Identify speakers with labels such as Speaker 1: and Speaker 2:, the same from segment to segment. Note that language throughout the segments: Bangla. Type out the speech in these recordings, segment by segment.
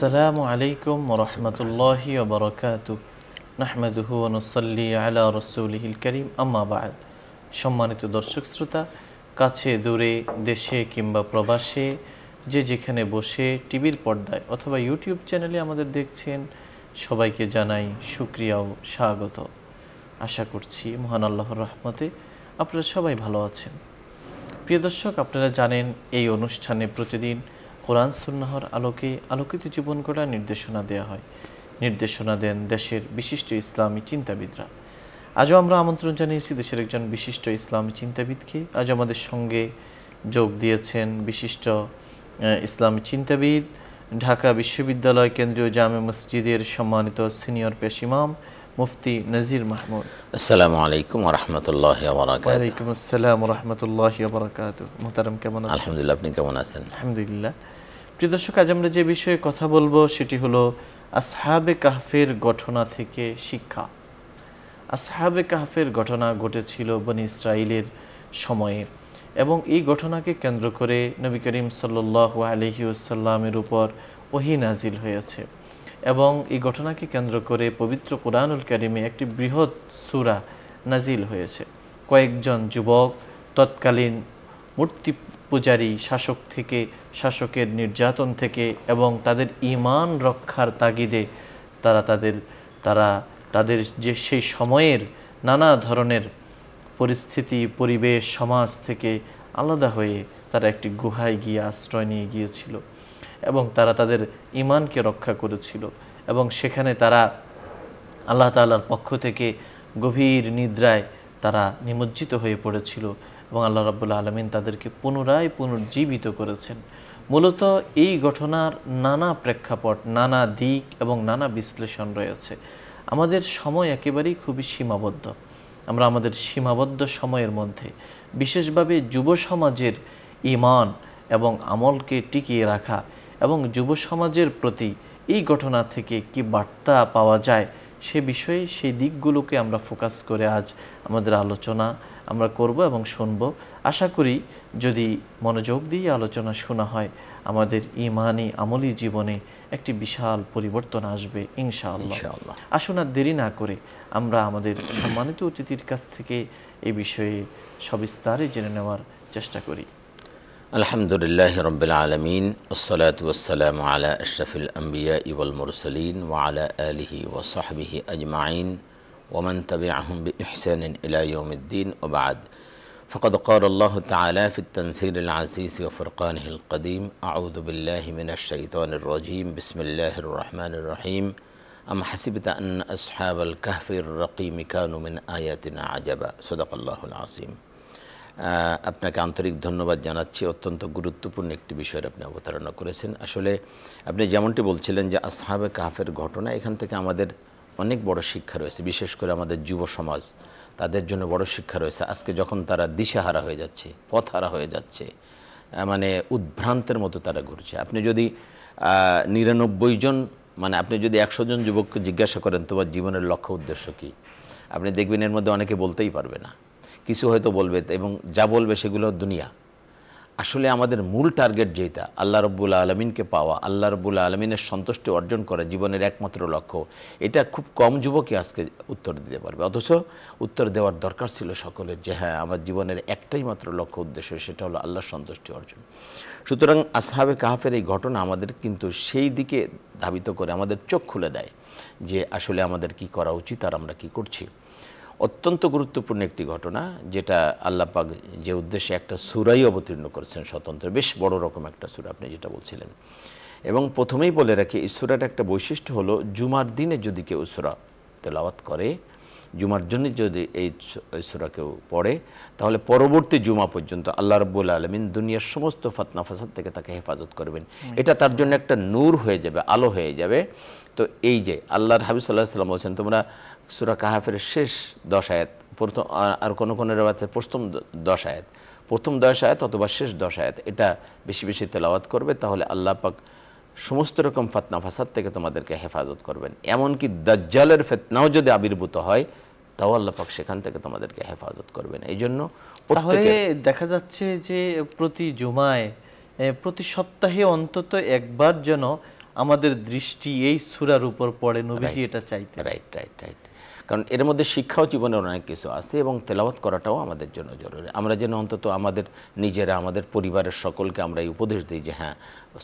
Speaker 1: আসসালামু আলাইকুম রহমতুল্লাহি ওবরাকাত নাহমেদহু অনুসল্লি আলা রসুলহিল করিম আম্মাবাদ সম্মানিত দর্শক শ্রোতা কাছে দূরে দেশে কিংবা প্রবাসে যে যেখানে বসে টিভির পর্দায় অথবা ইউটিউব চ্যানেলে আমাদের দেখছেন সবাইকে জানাই সুক্রিয়া ও স্বাগত আশা করছি মহান আল্লাহর রহমতে আপনারা সবাই ভালো আছেন প্রিয় দর্শক আপনারা জানেন এই অনুষ্ঠানে প্রতিদিন কোরআন সুন্নাহর আলোকে আলোকিত জীবন করার নির্দেশনা দেয়া হয় নির্দেশনা দেন দেশের বিশিষ্ট ইসলামী চিন্তাবিদরা আজও আমরা আমন্ত্রণ জানিয়েছি দেশের একজন বিশিষ্ট ইসলামী চিন্তাবিদকে আজ আমাদের সঙ্গে যোগ দিয়েছেন বিশিষ্ট ইসলামী চিন্তাবিদ ঢাকা বিশ্ববিদ্যালয় কেন্দ্রীয় জামে মসজিদের সম্মানিত সিনিয়র পেশ ইমাম মুফতি নজির মাহমুদ
Speaker 2: আসসালামু আলাইকুম রহমতুল্লাহ ওয়ালাইকুম
Speaker 1: আসসালাম রহমতুল্লাহ বরাকাত মোহতারাম কেমন আছেন আলহামদুলিল্লাহ আপনি কেমন আছেন আলহামদুলিল্লাহ প্রিয় দর্শক আজ আমরা যে বিষয়ে কথা বলবো সেটি হলো আসহাবে কাহফের ঘটনা থেকে শিক্ষা আসহাবে কাহফের ঘটনা ঘটেছিল বনি ইসরায়েলের সময়ে এবং এই ঘটনাকে কেন্দ্র করে নবী করিম সাল্লাহ আলহি আসাল্লামের উপর ওহি নাজিল হয়েছে এবং এই ঘটনাকে কেন্দ্র করে পবিত্র কোরআনুল কারিমে একটি বৃহৎ সুরা নাজিল হয়েছে কয়েকজন যুবক তৎকালীন মূর্তি পূজারি শাসক থেকে শাসকের নির্যাতন থেকে এবং তাদের ইমান রক্ষার তাগিদে তারা তাদের তারা তাদের যে সেই সময়ের নানা ধরনের পরিস্থিতি পরিবেশ সমাজ থেকে আলাদা হয়ে তারা একটি গুহায় গিয়ে আশ্রয় নিয়ে গিয়েছিল এবং তারা তাদের ইমানকে রক্ষা করেছিল এবং সেখানে তারা আল্লাহ তাল্লার পক্ষ থেকে গভীর নিদ্রায় তারা নিমজ্জিত হয়ে পড়েছিল এবং আল্লাহ রাবুল্লা আলমিন তাদেরকে পুনরায় পুনর্জীবিত করেছেন মূলত এই ঘটনার নানা প্রেক্ষাপট নানা দিক এবং নানা বিশ্লেষণ রয়েছে আমাদের সময় একেবারেই খুবই সীমাবদ্ধ আমরা আমাদের সীমাবদ্ধ সময়ের মধ্যে বিশেষভাবে যুব সমাজের ইমান এবং আমলকে টিকিয়ে রাখা এবং যুব সমাজের প্রতি এই ঘটনা থেকে কি বার্তা পাওয়া যায় সে বিষয়ে সেই দিকগুলোকে আমরা ফোকাস করে আজ আমাদের আলোচনা আমরা করব এবং শুনব আশা করি যদি মনোযোগ দিয়ে আলোচনা শোনা হয় আমাদের ইমানি আমলি জীবনে একটি বিশাল পরিবর্তন আসবে ইনশাআল্লাহ আসুন আর দেরি না করে আমরা আমাদের সম্মানিত অতিথির কাছ থেকে এই বিষয়ে সবিস্তারে জেনে নেওয়ার চেষ্টা করি
Speaker 2: الحمد لله رب العالمين والصلاة والسلام على أشرف الأنبياء والمرسلين وعلى آله وصحبه أجمعين ومن تبعهم بإحسان إلى يوم الدين وبعد فقد قال الله تعالى في التنزيل العزيز وفرقانه القديم أعوذ بالله من الشيطان الرجيم بسم الله الرحمن الرحيم أم حسبت أن أصحاب الكهف الرقيم كانوا من آياتنا عجبا صدق الله العظيم আপনাকে আন্তরিক ধন্যবাদ জানাচ্ছি অত্যন্ত গুরুত্বপূর্ণ একটি বিষয়ের আপনি অবতারণা করেছেন আসলে আপনি যেমনটি বলছিলেন যে আসহাবে কাহাফের ঘটনা এখান থেকে আমাদের অনেক বড় শিক্ষা রয়েছে বিশেষ করে আমাদের যুব সমাজ তাদের জন্য বড় শিক্ষা রয়েছে আজকে যখন তারা দিশাহারা হয়ে যাচ্ছে পথহারা হয়ে যাচ্ছে মানে উদ্ভ্রান্তের মতো তারা ঘুরছে আপনি যদি নিরানব্বই জন মানে আপনি যদি একশো জন যুবককে জিজ্ঞাসা করেন তোমার জীবনের লক্ষ্য উদ্দেশ্য কী আপনি দেখবেন এর মধ্যে অনেকে বলতেই পারবে না কিছু হয়তো বলবে এবং যা বলবে সেগুলো দুনিয়া আসলে আমাদের মূল টার্গেট যেটা আল্লাহ রব্বুল আলমিনকে পাওয়া আল্লাহ রব্বুল আলমিনের সন্তুষ্টি অর্জন করা জীবনের একমাত্র লক্ষ্য এটা খুব কম যুবকই আজকে উত্তর দিতে পারবে অথচ উত্তর দেওয়ার দরকার ছিল সকলের যে হ্যাঁ আমার জীবনের একটাই মাত্র লক্ষ্য উদ্দেশ্য সেটা হলো আল্লাহর সন্তুষ্টি অর্জন সুতরাং আসহাবে কাহাফের এই ঘটনা আমাদের কিন্তু সেই দিকে ধাবিত করে আমাদের চোখ খুলে দেয় যে আসলে আমাদের কি করা উচিত আর আমরা কি করছি অত্যন্ত গুরুত্বপূর্ণ একটি ঘটনা যেটা আল্লাপাক যে উদ্দেশ্যে একটা সুরাই অবতীর্ণ করেছেন স্বতন্ত্র বেশ বড় রকম একটা সুরা আপনি যেটা বলছিলেন এবং প্রথমেই বলে রাখি এই সুরার একটা বৈশিষ্ট্য হলো জুমার দিনে যদি কেউ সুরা তেলাওয়াত করে জুমার জন্য যদি এই সুরা কেউ পড়ে তাহলে পরবর্তী জুমা পর্যন্ত আল্লাহ রব্বুল আলমিন দুনিয়ার সমস্ত ফাতনা ফাসাদ থেকে তাকে হেফাজত করবেন এটা তার জন্য একটা নূর হয়ে যাবে আলো হয়ে যাবে তো এই যে আল্লাহর হাবিজ সাল্লাহ সাল্লাম বলছেন তোমরা সুরা কাহাফের শেষ দশ প্রথম আর কোনো কোনো রেওয়াজে প্রথম দশ প্রথম দশ অথবা শেষ দশ এটা বেশি বেশি তেলাওয়াত করবে তাহলে আল্লাহ পাক সমস্ত রকম ফাতনা ফাসাদ থেকে তোমাদেরকে হেফাজত করবেন এমনকি দজ্জালের ফেতনাও যদি আবির্ভূত হয় তাও আল্লাহ পাক সেখান থেকে তোমাদেরকে হেফাজত করবেন এই জন্য তাহলে
Speaker 1: দেখা যাচ্ছে যে প্রতি জুমায় প্রতি সপ্তাহে অন্তত
Speaker 2: একবার যেন আমাদের দৃষ্টি এই সুরার উপর পড়ে নবীজি এটা চাইতে রাইট রাইট রাইট কারণ এর মধ্যে শিক্ষাও জীবনের অনেক কিছু আছে এবং তেলাওয়াত করাটাও আমাদের জন্য জরুরি আমরা যেন অন্তত আমাদের নিজেরা আমাদের পরিবারের সকলকে আমরা এই উপদেশ দিই যে হ্যাঁ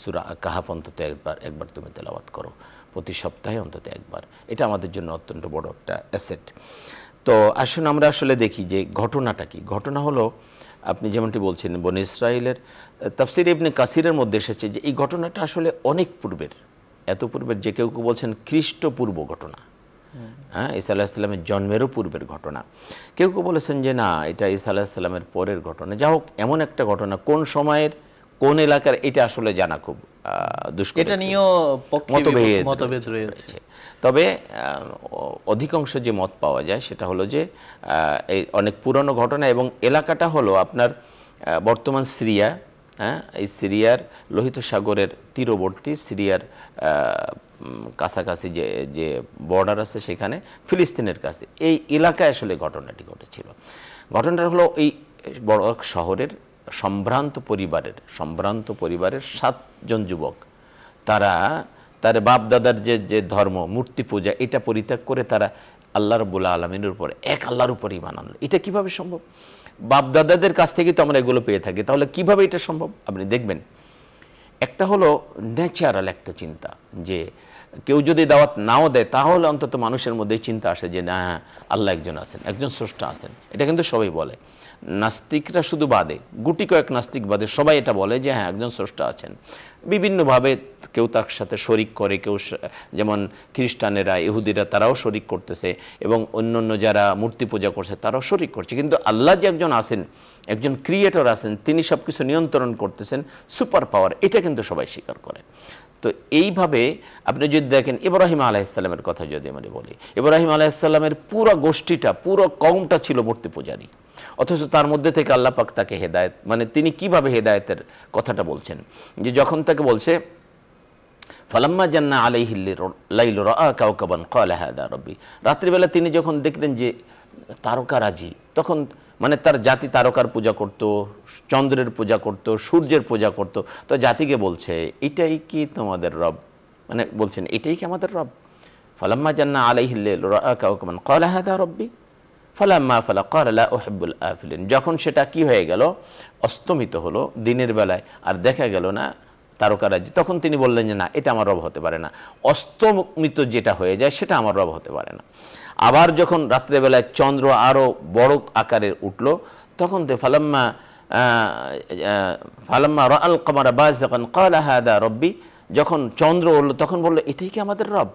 Speaker 2: সুরা কাহাফ অন্তত একবার একবার তুমি তেলাওয়াত করো প্রতি সপ্তাহে অন্তত একবার এটা আমাদের জন্য অত্যন্ত বড় একটা অ্যাসেট তো আসুন আমরা আসলে দেখি যে ঘটনাটা কি ঘটনা হলো আপনি যেমনটি বলছেন বন ইসরায়েলের তাফসির ইবনে কাসিরের মধ্যে এসেছে যে এই ঘটনাটা আসলে অনেক পূর্বের এত পূর্বের যে কেউ কেউ বলছেন খ্রিস্টপূর্ব ঘটনা হ্যাঁ ইসা আলাহিসাল্লামের জন্মেরও পূর্বের ঘটনা কেউ কেউ বলেছেন যে না এটা ইসা আলাহিসাল্লামের পরের ঘটনা যা হোক এমন একটা ঘটনা কোন সময়ের কোন এলাকার এটা আসলে জানা খুব দুষ্কর এটা
Speaker 1: নিয়েও মতভেদ রয়েছে
Speaker 2: তবে অধিকাংশ যে মত পাওয়া যায় সেটা হলো যে এই অনেক পুরনো ঘটনা এবং এলাকাটা হলো আপনার বর্তমান সিরিয়া হ্যাঁ এই সিরিয়ার লোহিত সাগরের তীরবর্তী সিরিয়ার কাছাকাছি যে যে বর্ডার আছে সেখানে ফিলিস্তিনের কাছে এই এলাকায় আসলে ঘটনাটি ঘটেছিল ঘটনাটা হলো এই বড় শহরের সম্ভ্রান্ত পরিবারের সম্ভ্রান্ত পরিবারের সাতজন যুবক তারা তার বাপদাদার যে যে ধর্ম মূর্তি পূজা এটা পরিত্যাগ করে তারা আল্লাহ রবুল্লা আলমিনের উপরে এক আল্লাহর উপরেই মানানো এটা কিভাবে সম্ভব বাপদাদাদের কাছ থেকে তো আমরা এগুলো পেয়ে থাকি তাহলে কিভাবে এটা সম্ভব আপনি দেখবেন একটা হলো ন্যাচারাল একটা চিন্তা যে কেউ যদি দাওয়াত নাও দেয় তাহলে অন্তত মানুষের মধ্যে চিন্তা আসে যে না আল্লাহ একজন আছেন একজন স্রষ্টা আছেন এটা কিন্তু সবাই বলে নাস্তিকরা শুধু বাদে গুটি কয়েক নাস্তিক বাদে সবাই এটা বলে যে হ্যাঁ একজন স্রষ্টা আছেন বিভিন্নভাবে কেউ তার সাথে শরিক করে কেউ যেমন খ্রিস্টানেরা ইহুদিরা তারাও শরিক করতেছে এবং অন্য অন্য যারা মূর্তি পূজা করছে তারাও শরিক করছে কিন্তু আল্লাহ যে একজন আছেন একজন ক্রিয়েটর আছেন তিনি সব কিছু নিয়ন্ত্রণ করতেছেন সুপার পাওয়ার এটা কিন্তু সবাই স্বীকার করে তো এইভাবে আপনি যদি দেখেন ইব্রাহিম আলাইসাল্লামের কথা যদি আমি বলি ইব্রাহিম আলাইসাল্লামের পুরো গোষ্ঠীটা পুরো কমটা ছিল মূর্তি পূজারী অথচ তার মধ্যে থেকে আল্লাহ পাক তাকে হেদায়ত মানে তিনি কিভাবে হেদায়তের কথাটা বলছেন যে যখন তাকে বলছে ফালাম্মা জান্না আলাইহিল্লি লাইল রব্বি রাত্রিবেলা তিনি যখন দেখলেন যে তারকারাজি তখন মানে তার জাতি তারকার পূজা করত চন্দ্রের পূজা করত সূর্যের পূজা করত তো জাতিকে বলছে এটাই কি তোমাদের রব মানে বলছেন এটাই কি আমাদের রব ফালাম্মা জান্না আলাইহিল্লেমান কলা হাদা রব্বি ফালাম্মা ফালা কলা ওহেবুল আফিলিন যখন সেটা কি হয়ে গেল অস্তমিত হলো দিনের বেলায় আর দেখা গেল না তারকারাজ্য তখন তিনি বললেন যে না এটা আমার রব হতে পারে না অস্তমিত যেটা হয়ে যায় সেটা আমার রব হতে পারে না আবার যখন রাত্রেবেলায় চন্দ্র আরও বড় আকারের উঠল তখন তো ফালাম্মা ফালাম্মা রাল কমার বাজ যখন কলা রব্বি যখন চন্দ্র উঠল তখন বললো এটাই কি আমাদের রব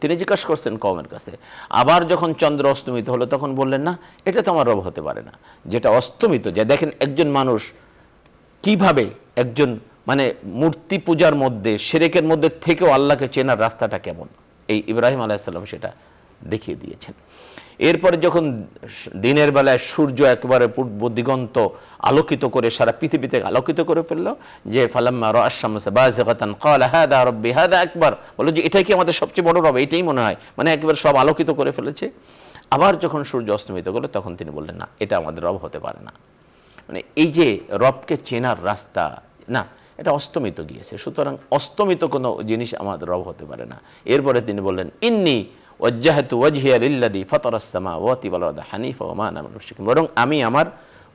Speaker 2: তিনি জিজ্ঞাসা করছেন কমের কাছে আবার যখন চন্দ্র অস্তমিত হলো তখন বললেন না এটা তো আমার রব হতে পারে না যেটা অস্তমিত যে দেখেন একজন মানুষ কিভাবে একজন মানে মূর্তি পূজার মধ্যে সেরেকের মধ্যে থেকেও আল্লাহকে চেনার রাস্তাটা কেমন এই ইব্রাহিম আলাইসাল্লাম সেটা দেখিয়ে দিয়েছেন এরপরে যখন দিনের বেলায় সূর্য একবারে দিগন্ত আলোকিত করে সারা পৃথিবীতে আলোকিত করে ফেললো যে ফালাম্মা রাশামসাবাজান কালাহাদা রব্বি হাদা একবার বলো যে এটাই কি আমাদের সবচেয়ে বড় রব এটাই মনে হয় মানে একেবারে সব আলোকিত করে ফেলেছে আবার যখন সূর্য অস্তমিত করলো তখন তিনি বললেন না এটা আমাদের রব হতে পারে না মানে এই যে রবকে চেনার রাস্তা না এটা অস্তমিত গিয়েছে সুতরাং অস্তমিত কোনো জিনিস আমাদের রব হতে পারে না এরপরে তিনি বললেন ইন্নি ওয়াজ্জাহাতু ওয়াজহিয়া লিল্লাদি ফতরাসমা ওয়াতি বলরদা হানিফ ওমান বরং আমি আমার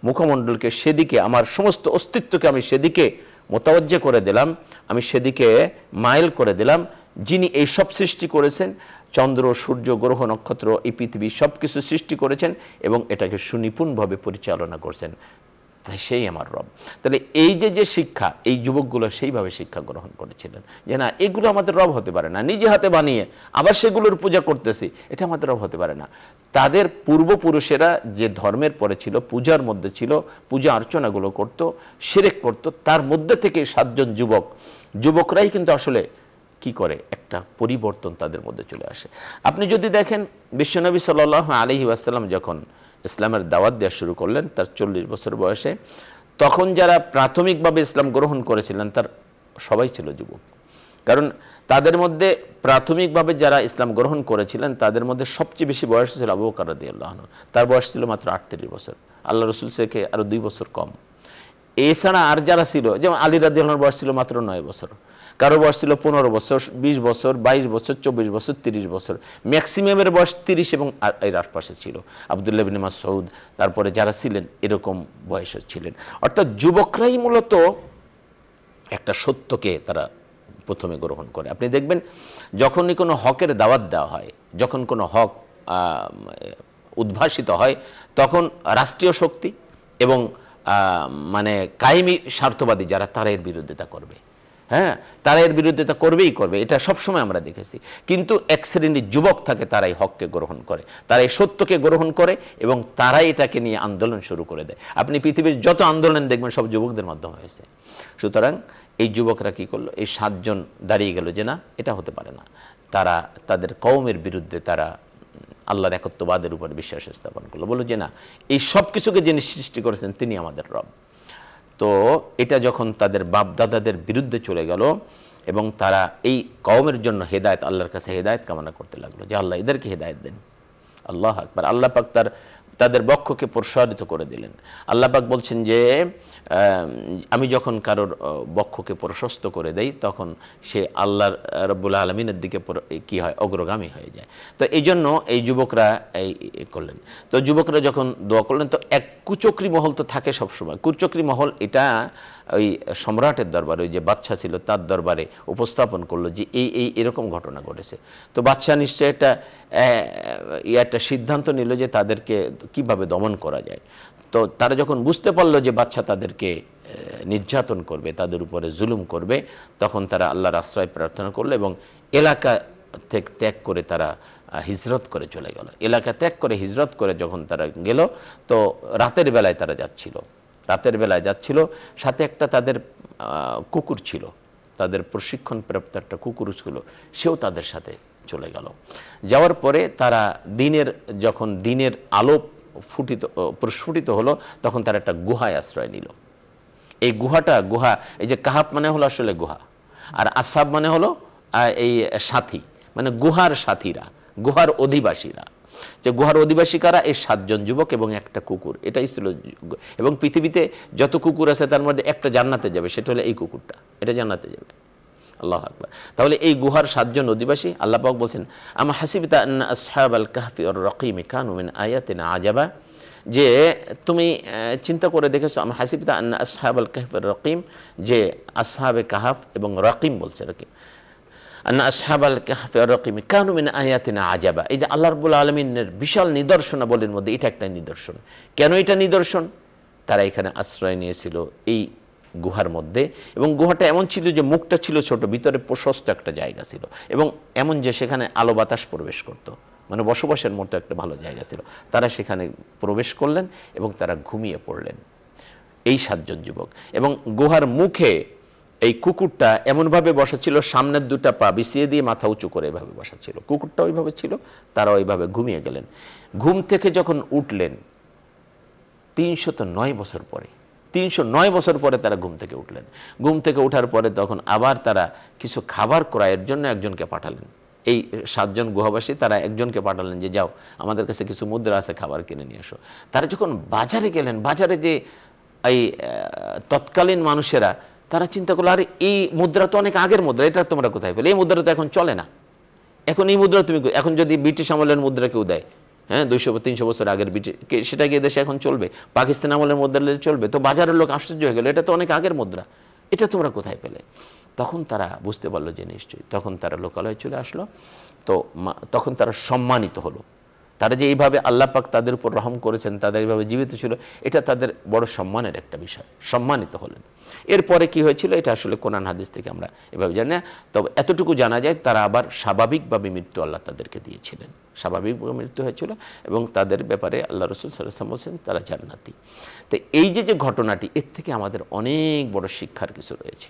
Speaker 2: মুখমণ্ডলকে সেদিকে আমার সমস্ত অস্তিত্বকে আমি সেদিকে মোতাবজ্জে করে দিলাম আমি সেদিকে মাইল করে দিলাম যিনি এই সব সৃষ্টি করেছেন চন্দ্র সূর্য গ্রহ নক্ষত্র এই পৃথিবী সব কিছু সৃষ্টি করেছেন এবং এটাকে সুনিপুণভাবে পরিচালনা করছেন তাই সেই আমার রব তাহলে এই যে যে শিক্ষা এই যুবকগুলো সেইভাবে শিক্ষা গ্রহণ করেছিলেন যে না এগুলো আমাদের রব হতে পারে না নিজে হাতে বানিয়ে আবার সেগুলোর পূজা করতেছি এটা আমাদের রব হতে পারে না তাদের পূর্বপুরুষেরা যে ধর্মের পরে ছিল পূজার মধ্যে ছিল পূজা অর্চনাগুলো করত সেরেক করত তার মধ্যে থেকে সাতজন যুবক যুবকরাই কিন্তু আসলে কি করে একটা পরিবর্তন তাদের মধ্যে চলে আসে আপনি যদি দেখেন বিশ্বনবী সাল্লাহ আলহি ওয়াসাল্লাম যখন ইসলামের দাওয়াত দেওয়া শুরু করলেন তার চল্লিশ বছর বয়সে তখন যারা প্রাথমিকভাবে ইসলাম গ্রহণ করেছিলেন তার সবাই ছিল যুবক কারণ তাদের মধ্যে প্রাথমিকভাবে যারা ইসলাম গ্রহণ করেছিলেন তাদের মধ্যে সবচেয়ে বেশি বয়স ছিল আবু আল্লাহন তার বয়স ছিল মাত্র আটত্রিশ বছর আল্লাহ রসুল শেখে আরও দুই বছর কম এছাড়া আর যারা ছিল যেমন আলী আল্লাহর বয়স ছিল মাত্র নয় বছর কারো বয়স ছিল পনেরো বছর বিশ বছর বাইশ বছর চব্বিশ বছর তিরিশ বছর ম্যাক্সিমামের বয়স তিরিশ এবং এর আশপাশে ছিল আবদুল্লাহ বিন সৌদ তারপরে যারা ছিলেন এরকম বয়সের ছিলেন অর্থাৎ যুবকরাই মূলত একটা সত্যকে তারা প্রথমে গ্রহণ করে আপনি দেখবেন যখনই কোনো হকের দাওয়াত দেওয়া হয় যখন কোনো হক উদ্ভাসিত হয় তখন রাষ্ট্রীয় শক্তি এবং মানে কায়েমি স্বার্থবাদী যারা তারা এর বিরোধিতা করবে হ্যাঁ তারা এর বিরুদ্ধে তা করবেই করবে এটা সবসময় আমরা দেখেছি কিন্তু এক শ্রেণীর যুবক থাকে তারাই হককে গ্রহণ করে তারাই সত্যকে গ্রহণ করে এবং তারাই এটাকে নিয়ে আন্দোলন শুরু করে দেয় আপনি পৃথিবীর যত আন্দোলন দেখবেন সব যুবকদের মাধ্যমে হয়েছে সুতরাং এই যুবকরা কি করলো এই সাতজন দাঁড়িয়ে গেল যে না এটা হতে পারে না তারা তাদের কৌমের বিরুদ্ধে তারা আল্লাহর একত্ববাদের উপর বিশ্বাস স্থাপন করলো বলো যে না এই সব কিছুকে যিনি সৃষ্টি করেছেন তিনি আমাদের রব তো এটা যখন তাদের বাপদাদাদের বিরুদ্ধে চলে গেল এবং তারা এই কওমের জন্য হেদায়ত আল্লাহর কাছে হেদায়ত কামনা করতে লাগলো যে আল্লাহ এদেরকে হেদায়ত দেন আল্লাহ আকবার আল্লাহ পাক তার তাদের বক্ষকে প্রসারিত করে দিলেন আল্লাহবাক বলছেন যে আমি যখন কারোর বক্ষকে প্রশস্ত করে দেই তখন সে আল্লাহর রব্বুল আলমিনের দিকে কি হয় অগ্রগামী হয়ে যায় তো এই জন্য এই যুবকরা এই করলেন তো যুবকরা যখন দোয়া করলেন তো এক কুচক্রি মহল তো থাকে সবসময় কুচক্রী মহল এটা ওই সম্রাটের দরবারে ওই যে বাচ্চা ছিল তার দরবারে উপস্থাপন করলো যে এই এই এরকম ঘটনা ঘটেছে তো বাচ্চা নিশ্চয় একটা একটা সিদ্ধান্ত নিল যে তাদেরকে কিভাবে দমন করা যায় তো তারা যখন বুঝতে পারলো যে বাচ্চা তাদেরকে নির্যাতন করবে তাদের উপরে জুলুম করবে তখন তারা আল্লাহর আশ্রয় প্রার্থনা করলো এবং এলাকা থেকে ত্যাগ করে তারা হিজরত করে চলে গেল এলাকা ত্যাগ করে হিজরত করে যখন তারা গেল তো রাতের বেলায় তারা যাচ্ছিল রাতের বেলায় যাচ্ছিল সাথে একটা তাদের কুকুর ছিল তাদের প্রশিক্ষণপ্রাপ্ত একটা কুকুর ছিল সেও তাদের সাথে চলে গেল যাওয়ার পরে তারা দিনের যখন দিনের আলো ফুটিত প্রস্ফুটিত হলো তখন তারা একটা গুহায় আশ্রয় নিল এই গুহাটা গুহা এই যে কাহাপ মানে হলো আসলে গুহা আর আসাব মানে হলো এই সাথী মানে গুহার সাথীরা গুহার অধিবাসীরা যে গুহার অধিবাসী কারা এই সাতজন যুবক এবং একটা কুকুর এটাই ছিল এবং পৃথিবীতে যত কুকুর আছে তার মধ্যে একটা জান্নাতে যাবে সেটা হলো এই কুকুরটা এটা জান্নাতে যাবে আল্লাহ আকবর তাহলে এই গুহার সাতজন অধিবাসী আল্লাহ পাক বলছেন আমা হাসিবিতা আসহাব আল কাহফি ওর রকিমি কানুমিন আয়াতিনা আজাবা যে তুমি চিন্তা করে দেখেছো আমি হাসিবিতা আন্না আল কাহফ রকিম যে আসহাবে কাহাফ এবং রকিম বলছে রকিম আন্না আসহাবাল কাহফিমি কানুমিন আয়াতিনা আজাবা এই যে আল্লাহ রবুল আলমিনের বিশাল নিদর্শনাবলীর মধ্যে এটা একটা নিদর্শন কেন এটা নিদর্শন তারা এখানে আশ্রয় নিয়েছিল এই গুহার মধ্যে এবং গুহাটা এমন ছিল যে মুখটা ছিল ছোট ভিতরে প্রশস্ত একটা জায়গা ছিল এবং এমন যে সেখানে আলো বাতাস প্রবেশ করত মানে বসবাসের মতো একটা ভালো জায়গা ছিল তারা সেখানে প্রবেশ করলেন এবং তারা ঘুমিয়ে পড়লেন এই সাতজন যুবক এবং গুহার মুখে এই কুকুরটা এমনভাবে বসা ছিল সামনের দুটা পা বিছিয়ে দিয়ে মাথা উঁচু করে এভাবে বসা ছিল কুকুরটা ওইভাবে ছিল তারা ওইভাবে ঘুমিয়ে গেলেন ঘুম থেকে যখন উঠলেন তিনশো তো নয় বছর পরে তিনশো নয় বছর পরে তারা ঘুম থেকে উঠলেন ঘুম থেকে উঠার পরে তখন আবার তারা কিছু খাবার ক্রয়ের জন্য একজনকে পাঠালেন এই সাতজন গুহাবাসী তারা একজনকে পাঠালেন যে যাও আমাদের কাছে কিছু মুদ্রা আছে খাবার কিনে নিয়ে এসো তারা যখন বাজারে গেলেন বাজারে যে এই তৎকালীন মানুষেরা তারা চিন্তা করলো আরে এই মুদ্রা তো অনেক আগের মুদ্রা এটা তোমরা কোথায় পেলে এই মুদ্রা তো এখন চলে না এখন এই মুদ্রা তুমি এখন যদি ব্রিটিশ আমলের মুদ্রা কেউ দেয় হ্যাঁ দুইশো তিনশো বছর আগের ব্রিটিশ সেটা গিয়ে দেশে এখন চলবে পাকিস্তান আমলের মুদ্রা চলবে তো বাজারের লোক আশ্চর্য হয়ে গেলো এটা তো অনেক আগের মুদ্রা এটা তোমরা কোথায় পেলে তখন তারা বুঝতে পারলো যে নিশ্চয়ই তখন তারা লোকালয়ে চলে আসলো তো তখন তারা সম্মানিত হলো তারা যে এইভাবে আল্লাহ পাক তাদের উপর রহম করেছেন তাদের এইভাবে জীবিত ছিল এটা তাদের বড় সম্মানের একটা বিষয় সম্মানিত হলেন এরপরে কি হয়েছিল এটা আসলে কোরআন হাদিস থেকে আমরা এভাবে জানি না তবে এতটুকু জানা যায় তারা আবার স্বাভাবিকভাবে মৃত্যু আল্লাহ তাদেরকে দিয়েছিলেন স্বাভাবিক মৃত্যু হয়েছিল এবং তাদের ব্যাপারে আল্লাহ রসুল সাল্লাম হোসেন তারা জান্নাতি তো এই যে যে ঘটনাটি এর থেকে আমাদের অনেক বড় শিক্ষার কিছু রয়েছে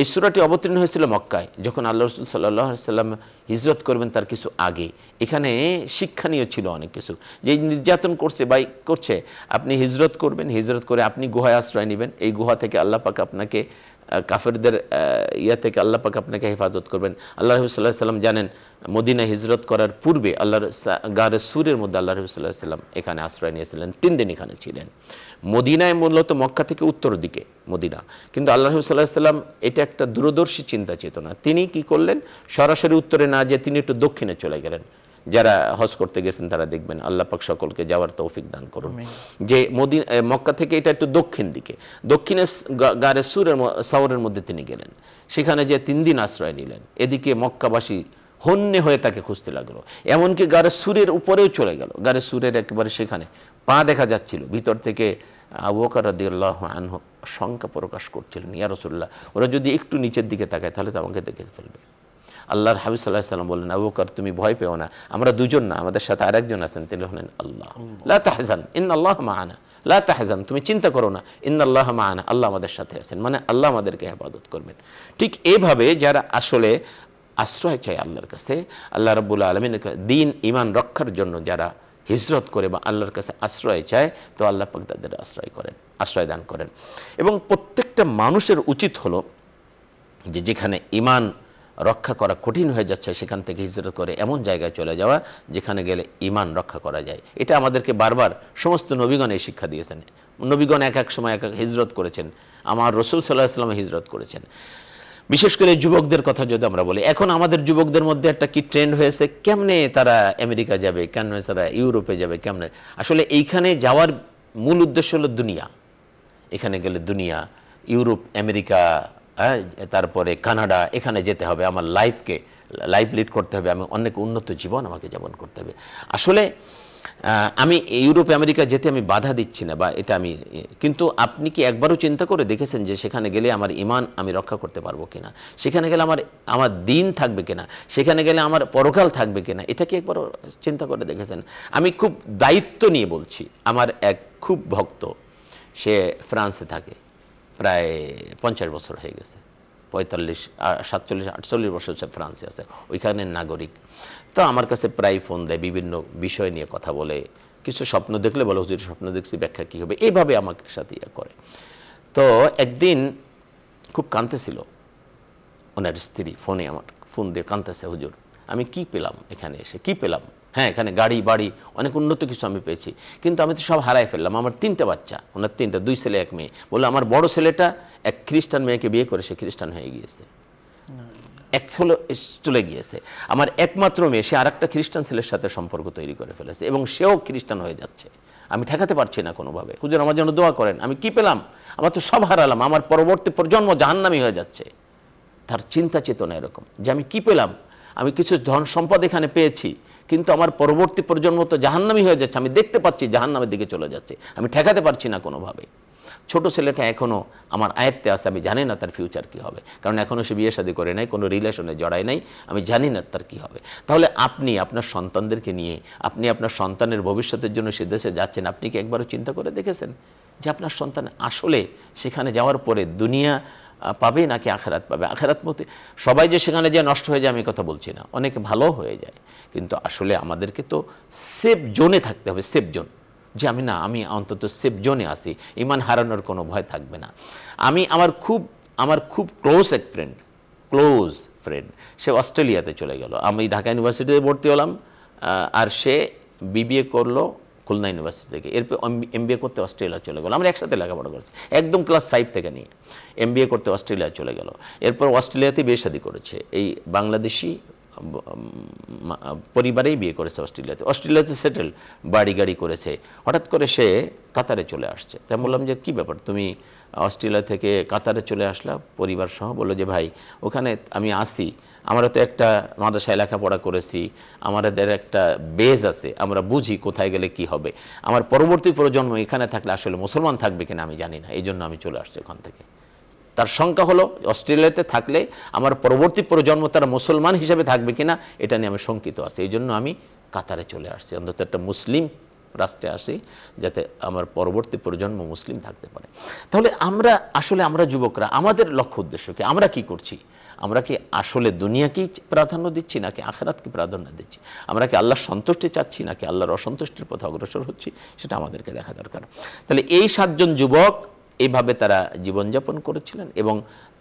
Speaker 2: এই সুরাটি অবতীর্ণ হয়েছিল মক্কায় যখন আল্লাহ রসুল সাল্লাহ সাল্লাম হিজরত করবেন তার কিছু আগে এখানে শিক্ষণীয় ছিল অনেক কিছু যে নির্যাতন করছে বাই করছে আপনি হিজরত করবেন হিজরত করে আপনি গুহায় আশ্রয় নেবেন এই গুহা থেকে আল্লাহ পাক আপনাকে কাফেরদের ইয়া থেকে আল্লাহ পাক আপনাকে হেফাজত করবেন আল্লাহ রহিবুল্লাহ সাল্লাম জানেন মদিনা হিজরত করার পূর্বে আল্লাহর গারে সুরের মধ্যে আল্লাহ রহিবুল্লাহ সাল্লাম এখানে আশ্রয় নিয়েছিলেন তিন দিন এখানে ছিলেন মদিনায় মূলত মক্কা থেকে উত্তর দিকে মদিনা কিন্তু আল্লাহ রহিবুল্লাহ সাল্লাম এটা একটা দূরদর্শী চিন্তা চেতনা তিনি কি করলেন সরাসরি উত্তরে না যে তিনি একটু দক্ষিণে চলে গেলেন যারা হজ করতে গেছেন তারা দেখবেন আল্লাহ পাক সকলকে যাওয়ার তৌফিক দান করুন যে মদিন মক্কা থেকে এটা একটু দক্ষিণ দিকে দক্ষিণে গারে সুরের সাউরের মধ্যে তিনি গেলেন সেখানে যে তিন দিন আশ্রয় নিলেন এদিকে মক্কাবাসী হন্যে হয়ে তাকে খুঁজতে লাগলো এমনকি গারে সুরের উপরেও চলে গেল গারে সুরের একেবারে সেখানে পা দেখা যাচ্ছিল ভিতর থেকে আবুকার আনহ শঙ্কা প্রকাশ করছিলেন ইয়ারসুল্লাহ ওরা যদি একটু নিচের দিকে তাকায় তাহলে তো আমাকে দেখে ফেলবে আল্লাহর হাবিব সাল্লাহ সাল্লাম বললেন আবু বকর তুমি ভয় পেও না আমরা দুজন না আমাদের সাথে আরেকজন আছেন তিনি হলেন আল্লাহ লা ইন আল্লাহ মানা লা তাহজান তুমি চিন্তা করো না ইন আল্লাহ মানা আল্লাহ আমাদের সাথে আছেন মানে আল্লাহ আমাদেরকে হেফাজত করবেন ঠিক এভাবে যারা আসলে আশ্রয় চায় আল্লাহর কাছে আল্লাহ রব্বুল আলমিন দিন ইমান রক্ষার জন্য যারা হিজরত করে বা আল্লাহর কাছে আশ্রয় চায় তো আল্লাহ পাক তাদের আশ্রয় করেন আশ্রয় দান করেন এবং প্রত্যেকটা মানুষের উচিত হলো যে যেখানে ইমান রক্ষা করা কঠিন হয়ে যাচ্ছে সেখান থেকে হিজরত করে এমন জায়গায় চলে যাওয়া যেখানে গেলে ইমান রক্ষা করা যায় এটা আমাদেরকে বারবার সমস্ত নবীগণ এই শিক্ষা দিয়েছেন নবীগণ এক এক সময় এক এক হিজরত করেছেন আমার রসুল সাল্লাহ আসলাম হিজরত করেছেন বিশেষ করে যুবকদের কথা যদি আমরা বলি এখন আমাদের যুবকদের মধ্যে একটা কি ট্রেন্ড হয়েছে কেমনে তারা আমেরিকা যাবে কেমনে তারা ইউরোপে যাবে কেমনে আসলে এইখানে যাওয়ার মূল উদ্দেশ্য হলো দুনিয়া এখানে গেলে দুনিয়া ইউরোপ আমেরিকা হ্যাঁ, তারপরে কানাডা এখানে যেতে হবে আমার লাইফকে লাইফ লিড করতে হবে আমি অনেক উন্নত জীবন আমাকে যাপন করতে হবে আসলে আমি ইউরোপ আমেরিকা যেতে আমি বাধা দিচ্ছি না বা এটা আমি কিন্তু আপনি কি একবারও চিন্তা করে দেখেছেন যে সেখানে গেলে আমার ইমান আমি রক্ষা করতে পারবো কিনা সেখানে গেলে আমার আমার দিন থাকবে কিনা সেখানে গেলে আমার পরকাল থাকবে কিনা এটা কি একবারও চিন্তা করে দেখেছেন আমি খুব দায়িত্ব নিয়ে বলছি আমার এক খুব ভক্ত সে ফ্রান্সে থাকে প্রায় পঞ্চাশ বছর হয়ে গেছে পঁয়তাল্লিশ সাতচল্লিশ আটচল্লিশ বছর ফ্রান্সে আছে ওইখানের নাগরিক তো আমার কাছে প্রায় ফোন দেয় বিভিন্ন বিষয় নিয়ে কথা বলে কিছু স্বপ্ন দেখলে বলে হুজুর স্বপ্ন দেখছি ব্যাখ্যা কী হবে এইভাবে আমাকে সাথে ইয়ে করে তো একদিন খুব কাঁদতেছিল ওনার স্ত্রী ফোনে আমার ফোন দিয়ে কাঁদতেছে হুজুর আমি কি পেলাম এখানে এসে কি পেলাম হ্যাঁ এখানে গাড়ি বাড়ি অনেক উন্নত কিছু আমি পেয়েছি কিন্তু আমি তো সব হারাই ফেললাম আমার তিনটে বাচ্চা ওনার তিনটা দুই ছেলে এক মেয়ে বলে আমার বড় ছেলেটা এক খ্রিস্টান মেয়েকে বিয়ে করে সে খ্রিস্টান হয়ে গিয়েছে এক হলো চলে গিয়েছে আমার একমাত্র মেয়ে সে আর একটা খ্রিস্টান ছেলের সাথে সম্পর্ক তৈরি করে ফেলেছে এবং সেও খ্রিস্টান হয়ে যাচ্ছে আমি ঠেকাতে পারছি না কোনোভাবে হুজুর আমার জন্য দোয়া করেন আমি কি পেলাম আমার তো সব হারালাম আমার পরবর্তী প্রজন্ম জাহান্নামি হয়ে যাচ্ছে তার চিন্তা চেতনা এরকম যে আমি কি পেলাম আমি কিছু ধন সম্পদ এখানে পেয়েছি কিন্তু আমার পরবর্তী প্রজন্ম তো জাহান্নামি হয়ে যাচ্ছে আমি দেখতে পাচ্ছি জাহান্নামের দিকে চলে যাচ্ছে আমি ঠেকাতে পারছি না কোনোভাবে ছোট ছেলেটা এখনও আমার আয়ত্তে আসে আমি জানি না তার ফিউচার কি হবে কারণ এখনও সে বিয়ে শাদী করে নাই কোনো রিলেশনে জড়ায় নাই আমি জানি না তার কি হবে তাহলে আপনি আপনার সন্তানদেরকে নিয়ে আপনি আপনার সন্তানের ভবিষ্যতের জন্য সে দেশে যাচ্ছেন আপনি কি একবারও চিন্তা করে দেখেছেন যে আপনার সন্তান আসলে সেখানে যাওয়ার পরে দুনিয়া পাবে নাকি আখেরাত পাবে আখেরাত মতে সবাই যে সেখানে যে নষ্ট হয়ে যায় আমি কথা বলছি না অনেক ভালো হয়ে যায় কিন্তু আসলে আমাদেরকে তো সেফ জোনে থাকতে হবে সেফ জোন যে আমি না আমি অন্তত সেফ জোনে আসি ইমান হারানোর কোনো ভয় থাকবে না আমি আমার খুব আমার খুব ক্লোজ এক ফ্রেন্ড ক্লোজ ফ্রেন্ড সে অস্ট্রেলিয়াতে চলে গেল আমি ঢাকা ইউনিভার্সিটিতে ভর্তি হলাম আর সে বিবিএ করলো খুলনা ইউনিভার্সিটি থেকে এরপর এম এ করতে অস্ট্রেলিয়া চলে গেলো আমরা একসাথে লেখাপড়া করেছি একদম ক্লাস ফাইভ থেকে নিয়ে এম এ করতে অস্ট্রেলিয়া চলে গেল এরপর অস্ট্রেলিয়াতে বিয়ে করেছে এই বাংলাদেশি পরিবারেই বিয়ে করেছে অস্ট্রেলিয়াতে অস্ট্রেলিয়াতে সেটেল বাড়ি গাড়ি করেছে হঠাৎ করে সে কাতারে চলে আসছে তাই বললাম যে কী ব্যাপার তুমি অস্ট্রেলিয়া থেকে কাতারে চলে আসলা পরিবার সহ বললো যে ভাই ওখানে আমি আসি আমরা তো একটা মাদ্রাসায় লেখাপড়া করেছি আমাদের একটা বেজ আছে আমরা বুঝি কোথায় গেলে কি হবে আমার পরবর্তী প্রজন্ম এখানে থাকলে আসলে মুসলমান থাকবে কিনা আমি জানি না এই জন্য আমি চলে আসছি ওখান থেকে তার সংখ্যা হলো অস্ট্রেলিয়াতে থাকলে আমার পরবর্তী প্রজন্ম তারা মুসলমান হিসেবে থাকবে কিনা এটা নিয়ে আমি শঙ্কিত আছি এই জন্য আমি কাতারে চলে আসছি অন্তত একটা মুসলিম রাষ্ট্রে আসি যাতে আমার পরবর্তী প্রজন্ম মুসলিম থাকতে পারে তাহলে আমরা আসলে আমরা যুবকরা আমাদের লক্ষ্য উদ্দেশ্য কি আমরা কি করছি আমরা কি আসলে দুনিয়াকেই প্রাধান্য দিচ্ছি নাকি আখেরাতকে প্রাধান্য দিচ্ছি আমরা কি আল্লাহর সন্তুষ্টি চাচ্ছি নাকি আল্লাহর অসন্তুষ্টির পথে অগ্রসর হচ্ছি সেটা আমাদেরকে দেখা দরকার তাহলে এই সাতজন যুবক এইভাবে তারা জীবনযাপন করেছিলেন এবং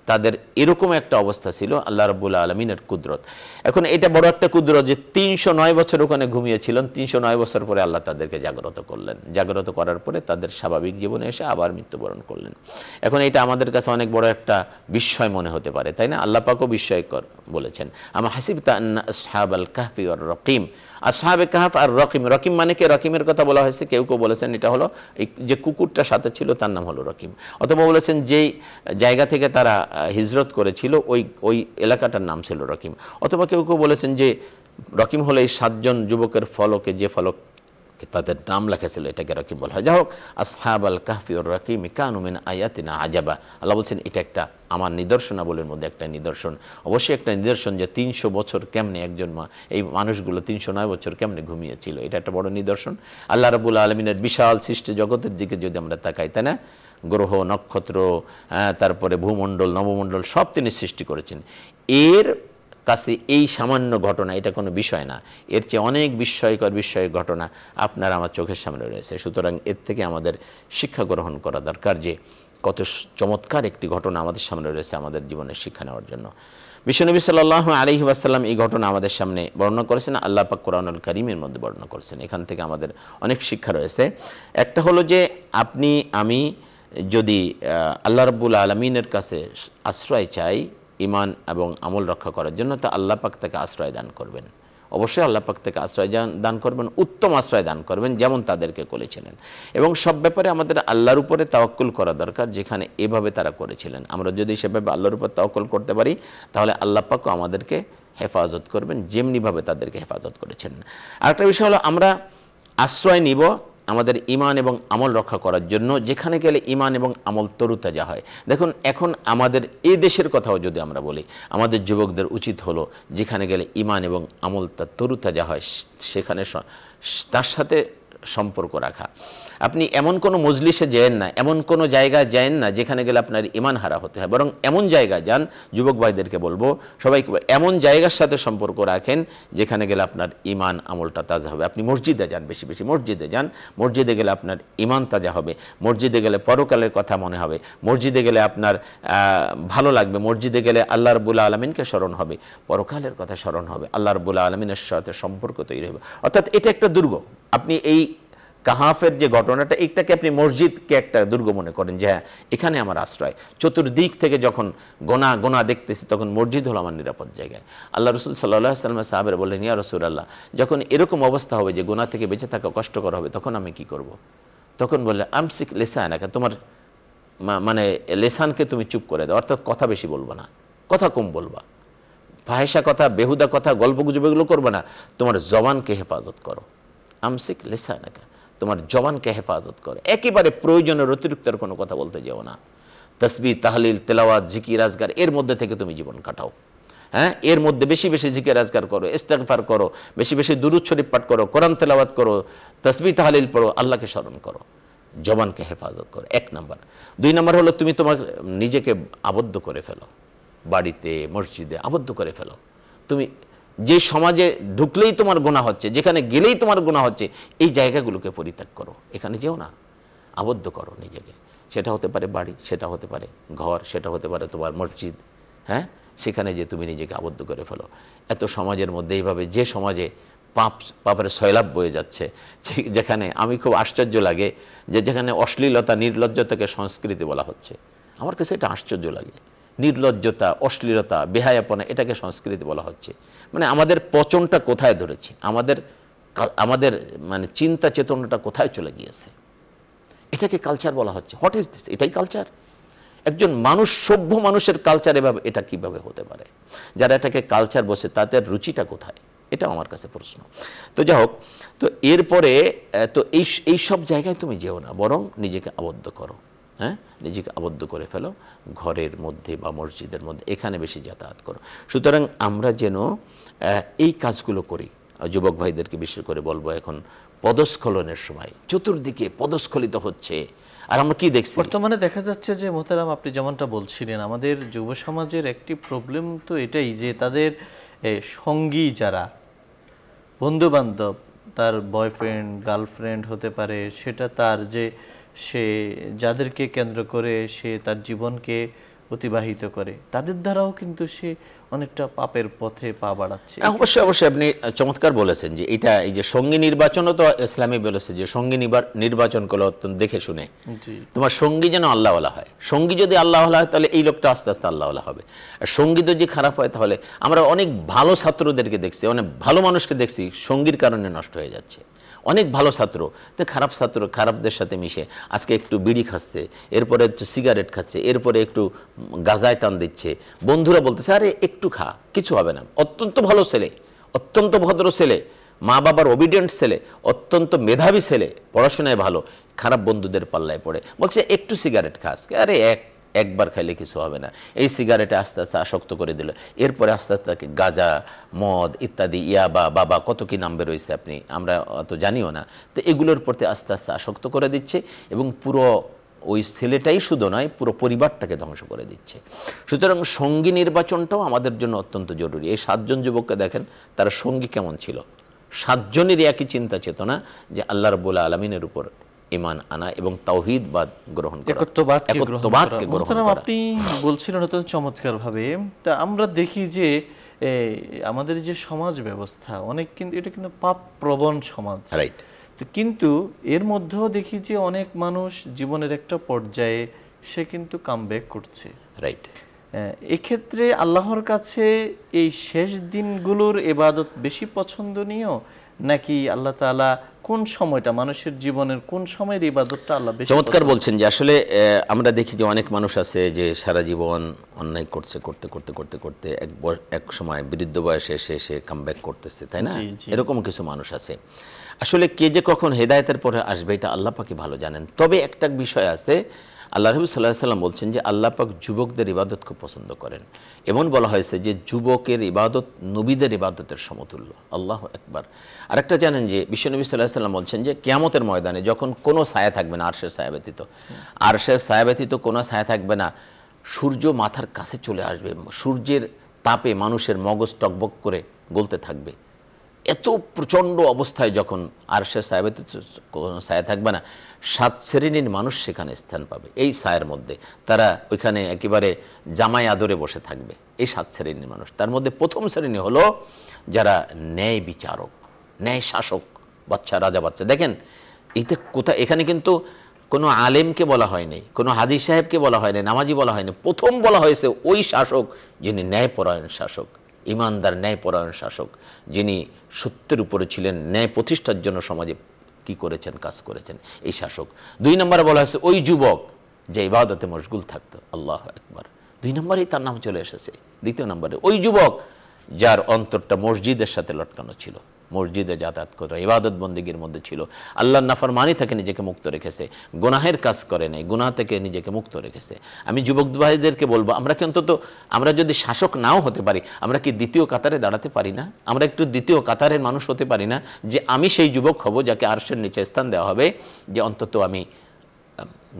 Speaker 2: তাদের এরকম একটা অবস্থা ছিল আল্লাহ রব্বুল আলমিনের কুদরত এখন এটা বড় একটা কুদরত যে তিনশো নয় বছর ওখানে ঘুমিয়েছিলেন তিনশো নয় বছর পরে আল্লাহ তাদেরকে জাগ্রত করলেন জাগ্রত করার পরে তাদের স্বাভাবিক জীবনে এসে আবার মৃত্যুবরণ করলেন এখন এটা আমাদের কাছে অনেক বড় একটা বিস্ময় মনে হতে পারে তাই না আল্লাহ পাকও বিস্ময়কর বলেছেন আমার হাসিব তাহাব আল কাহফি আর রকিম আর সাহাবে কাহাফ আর রকিম রকিম মানে কি রকিমের কথা বলা হয়েছে কেউ কেউ বলেছেন এটা হলো এই যে কুকুরটা সাথে ছিল তার নাম হলো রকিম অথবা বলেছেন যেই জায়গা থেকে তারা হিজরত করেছিল ওই ওই এলাকাটার নাম ছিল রকিম অথবা কেউ কেউ বলেছেন যে রকিম হলো এই সাতজন যুবকের ফলকে যে ফলক তাদের নাম লেখা ছিল এটাকে রকিম বলা হয় যা হোক আসহাব আল কাহফি ওর রকিম কানুমিন আয়াতিনা আজাবা আল্লাহ বলছেন এটা একটা আমার নিদর্শনাবলীর মধ্যে একটা নিদর্শন অবশ্যই একটা নিদর্শন যে তিনশো বছর কেমনে একজন মা এই মানুষগুলো তিনশো নয় বছর কেমনে ঘুমিয়েছিল এটা একটা বড় নিদর্শন আল্লাহ রবুল আলমিনের বিশাল সৃষ্টি জগতের দিকে যদি আমরা তাকাই তাই না গ্রহ নক্ষত্র হ্যাঁ, তারপরে ভূমণ্ডল নবমণ্ডল সব তিনি সৃষ্টি করেছেন এর কাছে এই সামান্য ঘটনা এটা কোনো বিষয় না এর চেয়ে অনেক বিস্ময়কর বিষয়ের ঘটনা আপনার আমার চোখের সামনে রয়েছে সুতরাং এর থেকে আমাদের শিক্ষা গ্রহণ করা দরকার যে কত চমৎকার একটি ঘটনা আমাদের সামনে রয়েছে আমাদের জীবনের শিক্ষা নেওয়ার জন্য বিশ্বনবী সাল্লাহ আলহি ওয়াসাল্লাম এই ঘটনা আমাদের সামনে বর্ণনা করেছেন আল্লাহ পাক কোরআনুল করিমের মধ্যে বর্ণনা করেছেন এখান থেকে আমাদের অনেক শিক্ষা রয়েছে একটা হলো যে আপনি আমি যদি আল্লাহ রব্বুল আলমিনের কাছে আশ্রয় চাই ইমান এবং আমল রক্ষা করার জন্য তা আল্লাহ পাক তাকে আশ্রয় দান করবেন অবশ্যই আল্লাহ পাক তাকে আশ্রয় দান করবেন উত্তম আশ্রয় দান করবেন যেমন তাদেরকে করেছিলেন এবং সব ব্যাপারে আমাদের আল্লাহর উপরে তাওয়াক্কুল করা দরকার যেখানে এভাবে তারা করেছিলেন আমরা যদি সেভাবে আল্লাহর উপর তাওয়াক্কুল করতে পারি তাহলে আল্লাহ পাকও আমাদেরকে হেফাজত করবেন যেমনিভাবে তাদেরকে হেফাজত করেছেন আরেকটা বিষয় হলো আমরা আশ্রয় নিব আমাদের ইমান এবং আমল রক্ষা করার জন্য যেখানে গেলে ইমান এবং আমল তরুতাজা হয় দেখুন এখন আমাদের এ দেশের কথাও যদি আমরা বলি আমাদের যুবকদের উচিত হলো যেখানে গেলে ইমান এবং আমল তা তরুতাজা হয় সেখানে তার সাথে সম্পর্ক রাখা আপনি এমন কোনো মজলিসে যায়েন না এমন কোনো জায়গায় যায়েন না যেখানে গেলে আপনার ইমান হারা হতে হয় বরং এমন জায়গায় যান যুবক ভাইদেরকে বলবো সবাই এমন জায়গার সাথে সম্পর্ক রাখেন যেখানে গেলে আপনার ইমান আমলটা তাজা হবে আপনি মসজিদে যান বেশি বেশি মসজিদে যান মসজিদে গেলে আপনার ইমান তাজা হবে মসজিদে গেলে পরকালের কথা মনে হবে মসজিদে গেলে আপনার ভালো লাগবে মসজিদে গেলে আল্লাহ রবুল্লা আলমিনকে স্মরণ হবে পরকালের কথা স্মরণ হবে আল্লাহ রবুল্লা আলমিনের সাথে সম্পর্ক তৈরি হবে অর্থাৎ এটা একটা দুর্গ আপনি এই কাহাফের যে ঘটনাটা একটাকে আপনি মসজিদকে একটা দুর্গ মনে করেন যে হ্যাঁ এখানে আমার আশ্রয় চতুর্দিক থেকে যখন গোনা গোনা দেখতেছি তখন মসজিদ হলো আমার নিরাপদ জায়গায় আল্লাহ রসুল সাল্লাহ সাল্লাম সাহাবের বললেন ইয়া রসুল আল্লাহ যখন এরকম অবস্থা হবে যে গোনা থেকে বেঁচে থাকা কষ্টকর হবে তখন আমি কি করব। তখন বললে আমসিক এনাকা তোমার মানে লেসানকে তুমি চুপ করে দাও অর্থাৎ কথা বেশি বলবো না কথা কম বলবা ফাহেসা কথা বেহুদা কথা গল্প গুজব এগুলো করবে না তোমার জবানকে হেফাজত করো আমসিক এনাকা তোমার জবানকে হেফাজত করো একেবারে প্রয়োজনের অতিরিক্তের কোনো কথা বলতে যেও না তসবি তাহলিল তেলাওয়াত জিকি রাজগার এর মধ্যে থেকে তুমি জীবন কাটাও হ্যাঁ এর মধ্যে বেশি বেশি জিকে রাজগার করো ইস্তেকফার করো বেশি বেশি দুরুৎ শরীফ পাঠ করো কোরআন তেলাওয়াত করো তসবি তাহলিল পড়ো আল্লাহকে স্মরণ করো জবানকে হেফাজত করো এক নাম্বার দুই নাম্বার হলো তুমি তোমার নিজেকে আবদ্ধ করে ফেলো বাড়িতে মসজিদে আবদ্ধ করে ফেলো তুমি যে সমাজে ঢুকলেই তোমার গোনা হচ্ছে যেখানে গেলেই তোমার গোনা হচ্ছে এই জায়গাগুলোকে পরিত্যাগ করো এখানে যেও না আবদ্ধ করো নিজেকে সেটা হতে পারে বাড়ি সেটা হতে পারে ঘর সেটা হতে পারে তোমার মসজিদ হ্যাঁ সেখানে যে তুমি নিজেকে আবদ্ধ করে ফেলো এত সমাজের মধ্যে এইভাবে যে সমাজে পাপ পাপের সয়লাভ বয়ে যাচ্ছে যেখানে আমি খুব আশ্চর্য লাগে যে যেখানে অশ্লীলতা নির্লজ্জতাকে সংস্কৃতি বলা হচ্ছে আমার কাছে এটা আশ্চর্য লাগে নির্লজ্জতা অশ্লীলতা বেহায়াপনা এটাকে সংস্কৃতি বলা হচ্ছে মানে আমাদের পচনটা কোথায় ধরেছে আমাদের আমাদের মানে চিন্তা চেতনাটা কোথায় চলে গিয়েছে এটাকে কালচার বলা হচ্ছে হোয়াট ইজ দিস এটাই কালচার একজন মানুষ সভ্য মানুষের কালচার এভাবে এটা কিভাবে হতে পারে যারা এটাকে কালচার বসে তাদের রুচিটা কোথায় এটা আমার কাছে প্রশ্ন তো যাই হোক তো এরপরে তো এই এই সব জায়গায় তুমি যেও না বরং নিজেকে আবদ্ধ করো হ্যাঁ নিজেকে আবদ্ধ করে ফেলো ঘরের মধ্যে বা মসজিদের মধ্যে এখানে বেশি যাতায়াত করো সুতরাং আমরা যেন এই কাজগুলো করি যুবক ভাইদেরকে বিশেষ করে বলবো এখন পদস্খলনের সময় চতুর্দিকে পদস্খলিত হচ্ছে আর আমরা কি দেখছি বর্তমানে দেখা যাচ্ছে যে
Speaker 1: মোতারাম আপনি যেমনটা বলছিলেন আমাদের যুব সমাজের একটি প্রবলেম তো এটাই যে তাদের সঙ্গী যারা বন্ধু বান্ধব তার বয়ফ্রেন্ড গার্লফ্রেন্ড হতে পারে সেটা তার যে সে যাদেরকে কেন্দ্র করে সে তার জীবনকে অতিবাহিত করে তাদের দ্বারাও কিন্তু সে অনেকটা পাপের পথে পা বাড়াচ্ছে
Speaker 2: অবশ্যই অবশ্যই আপনি চমৎকার বলেছেন যে এটা এই যে সঙ্গী নির্বাচনও তো ইসলামী বলেছে যে সঙ্গী নির্বাচন করলে অত্যন্ত দেখে শুনে তোমার সঙ্গী যেন আল্লাহওয়ালা হয় সঙ্গী যদি আল্লাহওয়ালা হয় তাহলে এই লোকটা আস্তে আস্তে আল্লাহওয়ালা হবে আর সঙ্গী যদি খারাপ হয় তাহলে আমরা অনেক ভালো ছাত্রদেরকে দেখছি অনেক ভালো মানুষকে দেখছি সঙ্গীর কারণে নষ্ট হয়ে যাচ্ছে অনেক ভালো ছাত্র তো খারাপ ছাত্র খারাপদের সাথে মিশে আজকে একটু বিড়ি খাচ্ছে এরপরে একটু সিগারেট খাচ্ছে এরপরে একটু গাজায় টান দিচ্ছে বন্ধুরা বলতেছে আরে একটু খা কিছু হবে না অত্যন্ত ভালো ছেলে অত্যন্ত ভদ্র ছেলে মা বাবার অবিডিয়েন্ট ছেলে অত্যন্ত মেধাবী ছেলে পড়াশোনায় ভালো খারাপ বন্ধুদের পাল্লায় পড়ে বলছে একটু সিগারেট খাস আরে এক একবার খাইলে কিছু হবে না এই সিগারেটে আস্তে আস্তে আসক্ত করে দিল এরপরে আস্তে আস্তে তাকে গাঁজা মদ ইত্যাদি ইয়াবা বাবা কত কি নাম বেরোয়েছে আপনি আমরা অত জানিও না তো এগুলোর প্রতি আস্তে আস্তে আসক্ত করে দিচ্ছে এবং পুরো ওই ছেলেটাই শুধু নয় পুরো পরিবারটাকে ধ্বংস করে দিচ্ছে সুতরাং সঙ্গী নির্বাচনটাও আমাদের জন্য অত্যন্ত জরুরি এই সাতজন যুবককে দেখেন তারা সঙ্গী কেমন ছিল সাতজনেরই একই চিন্তা চেতনা যে আল্লাহ রবুল্লা আলমিনের উপর ইমান আনা এবং তাওহিদবাদ গ্রহণ
Speaker 1: একত্ববাদকে গ্রহণ আপনি
Speaker 2: বলছিলেন অত্যন্ত চমৎকারভাবে তা আমরা দেখি যে
Speaker 1: আমাদের যে সমাজ ব্যবস্থা অনেক কিন্তু এটা কিন্তু পাপ প্রবণ সমাজ রাইট তো কিন্তু এর মধ্যেও দেখি যে অনেক মানুষ জীবনের একটা পর্যায়ে সে কিন্তু কামব্যাক করছে রাইট এক্ষেত্রে আল্লাহর কাছে এই শেষ দিনগুলোর এবাদত বেশি পছন্দনীয় নাকি আল্লাহ তালা কোন সময়টা মানুষের জীবনের কোন সময়ের ইবাদতটা আল্লাহ বেশি চমৎকার বলছেন
Speaker 2: যে আসলে আমরা দেখি যে অনেক মানুষ আছে যে সারা জীবন অন্যায় করছে করতে করতে করতে করতে এক এক সময় বৃদ্ধ বয়সে এসে এসে কামব্যাক করতেছে তাই না এরকম কিছু মানুষ আছে আসলে কে যে কখন হেদায়তের পরে আসবে এটা আল্লাহ পাকে ভালো জানেন তবে একটা বিষয় আছে আল্লাহ রহমী সাল্লাহ সাল্লাম বলছেন যে আল্লাহ পাক যুবকদের ইবাদতকে পছন্দ করেন এমন বলা হয়েছে যে যুবকের ইবাদত নবীদের ইবাদতের সমতুল্য আল্লাহ একবার আরেকটা জানেন যে বিশ্বনবী সাল্লাহ সাল্লাম বলছেন যে কেয়ামতের ময়দানে যখন কোনো ছায়া থাকবে না আরশের ছায়া ব্যতীত আরশের ছায়া ব্যতীত কোনো ছায়া থাকবে না সূর্য মাথার কাছে চলে আসবে সূর্যের তাপে মানুষের মগজ টকবক করে গলতে থাকবে এত প্রচণ্ড অবস্থায় যখন আরশের ছায়া ব্যতীত কোনো ছায়া থাকবে না সাত শ্রেণীর মানুষ সেখানে স্থান পাবে এই সায়ের মধ্যে তারা ওইখানে একেবারে জামাই আদরে বসে থাকবে এই সাত শ্রেণীর মানুষ তার মধ্যে প্রথম শ্রেণী হলো যারা ন্যায় বিচারক ন্যায় শাসক বাচ্চা রাজা বাচ্চা দেখেন এতে কোথায় এখানে কিন্তু কোনো আলেমকে বলা হয়নি কোনো হাজি সাহেবকে বলা হয়নি নামাজি বলা হয়নি প্রথম বলা হয়েছে ওই শাসক যিনি ন্যায়পরায়ণ শাসক ইমানদার ন্যায়পরায়ণ শাসক যিনি সত্যের উপরে ছিলেন ন্যায় প্রতিষ্ঠার জন্য সমাজে কি করেছেন কাজ করেছেন এই শাসক দুই নম্বরে বলা হয়েছে ওই যুবক যে ইবাদতে মশগুল থাকতো আল্লাহ একবার দুই নম্বরেই তার নাম চলে এসেছে দ্বিতীয় নম্বরে ওই যুবক যার অন্তরটা মসজিদের সাথে লটকানো ছিল মসজিদে যাতায়াত করে ইবাদত বন্দীগীর মধ্যে ছিল আল্লাহর নাফরমানি থেকে নিজেকে মুক্ত রেখেছে গুনাহের কাজ করে নাই গুনাহ থেকে নিজেকে মুক্ত রেখেছে আমি যুবক ভাইদেরকে বলবো আমরা কি অন্তত আমরা যদি শাসক নাও হতে পারি আমরা কি দ্বিতীয় কাতারে দাঁড়াতে পারি না আমরা একটু দ্বিতীয় কাতারের মানুষ হতে পারি না যে আমি সেই যুবক হব যাকে আরশের নিচে স্থান দেওয়া হবে যে অন্তত আমি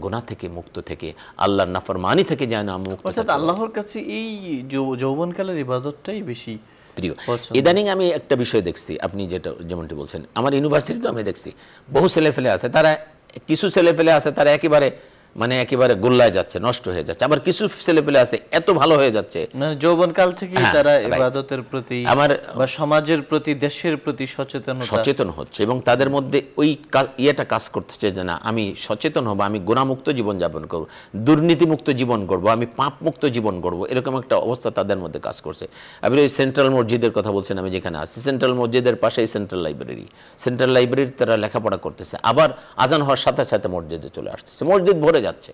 Speaker 2: গুনা থেকে মুক্ত থেকে আল্লাহর নাফরমানি থেকে যেন মুক্ত অর্থাৎ
Speaker 1: আল্লাহর কাছে এই যৌবনকালের ইবাদতটাই বেশি
Speaker 2: প্রিয় ইদানিং আমি একটা বিষয় দেখছি আপনি যেটা যেমনটি বলছেন আমার ইউনিভার্সিটিতে আমি দেখছি বহু ছেলে ফেলে আছে তারা কিছু ছেলে ফেলে আছে তারা একেবারে মানে একেবারে গোল্লায় যাচ্ছে নষ্ট হয়ে যাচ্ছে আবার কিছু ছেলেপেলে আছে এত ভালো হয়ে যাচ্ছে মানে যৌবনকাল থেকেই হ্যাঁ, তারা ইবাদতের প্রতি আমার বা সমাজের প্রতি দেশের প্রতি সচেতন সচেতন হচ্ছে এবং তাদের মধ্যে ওই ইয়েটা কাজ করতেছে যে না আমি সচেতন হব আমি গুণামুক্ত জীবন যাপন করব দুর্নীতিমুক্ত জীবন করব আমি পাপ মুক্ত জীবন করব এরকম একটা অবস্থা তাদের মধ্যে কাজ করছে আপনি ওই সেন্ট্রাল মসজিদের কথা বলছেন আমি যেখানে আছি সেন্ট্রাল মসজিদের পাশেই সেন্ট্রাল লাইব্রেরি সেন্ট্রাল লাইব্রেরির তারা লেখাপড়া করতেছে আবার আজান হওয়ার সাথে সাথে মসজিদে চলে আসছে মসজিদ ভরে চলে যাচ্ছে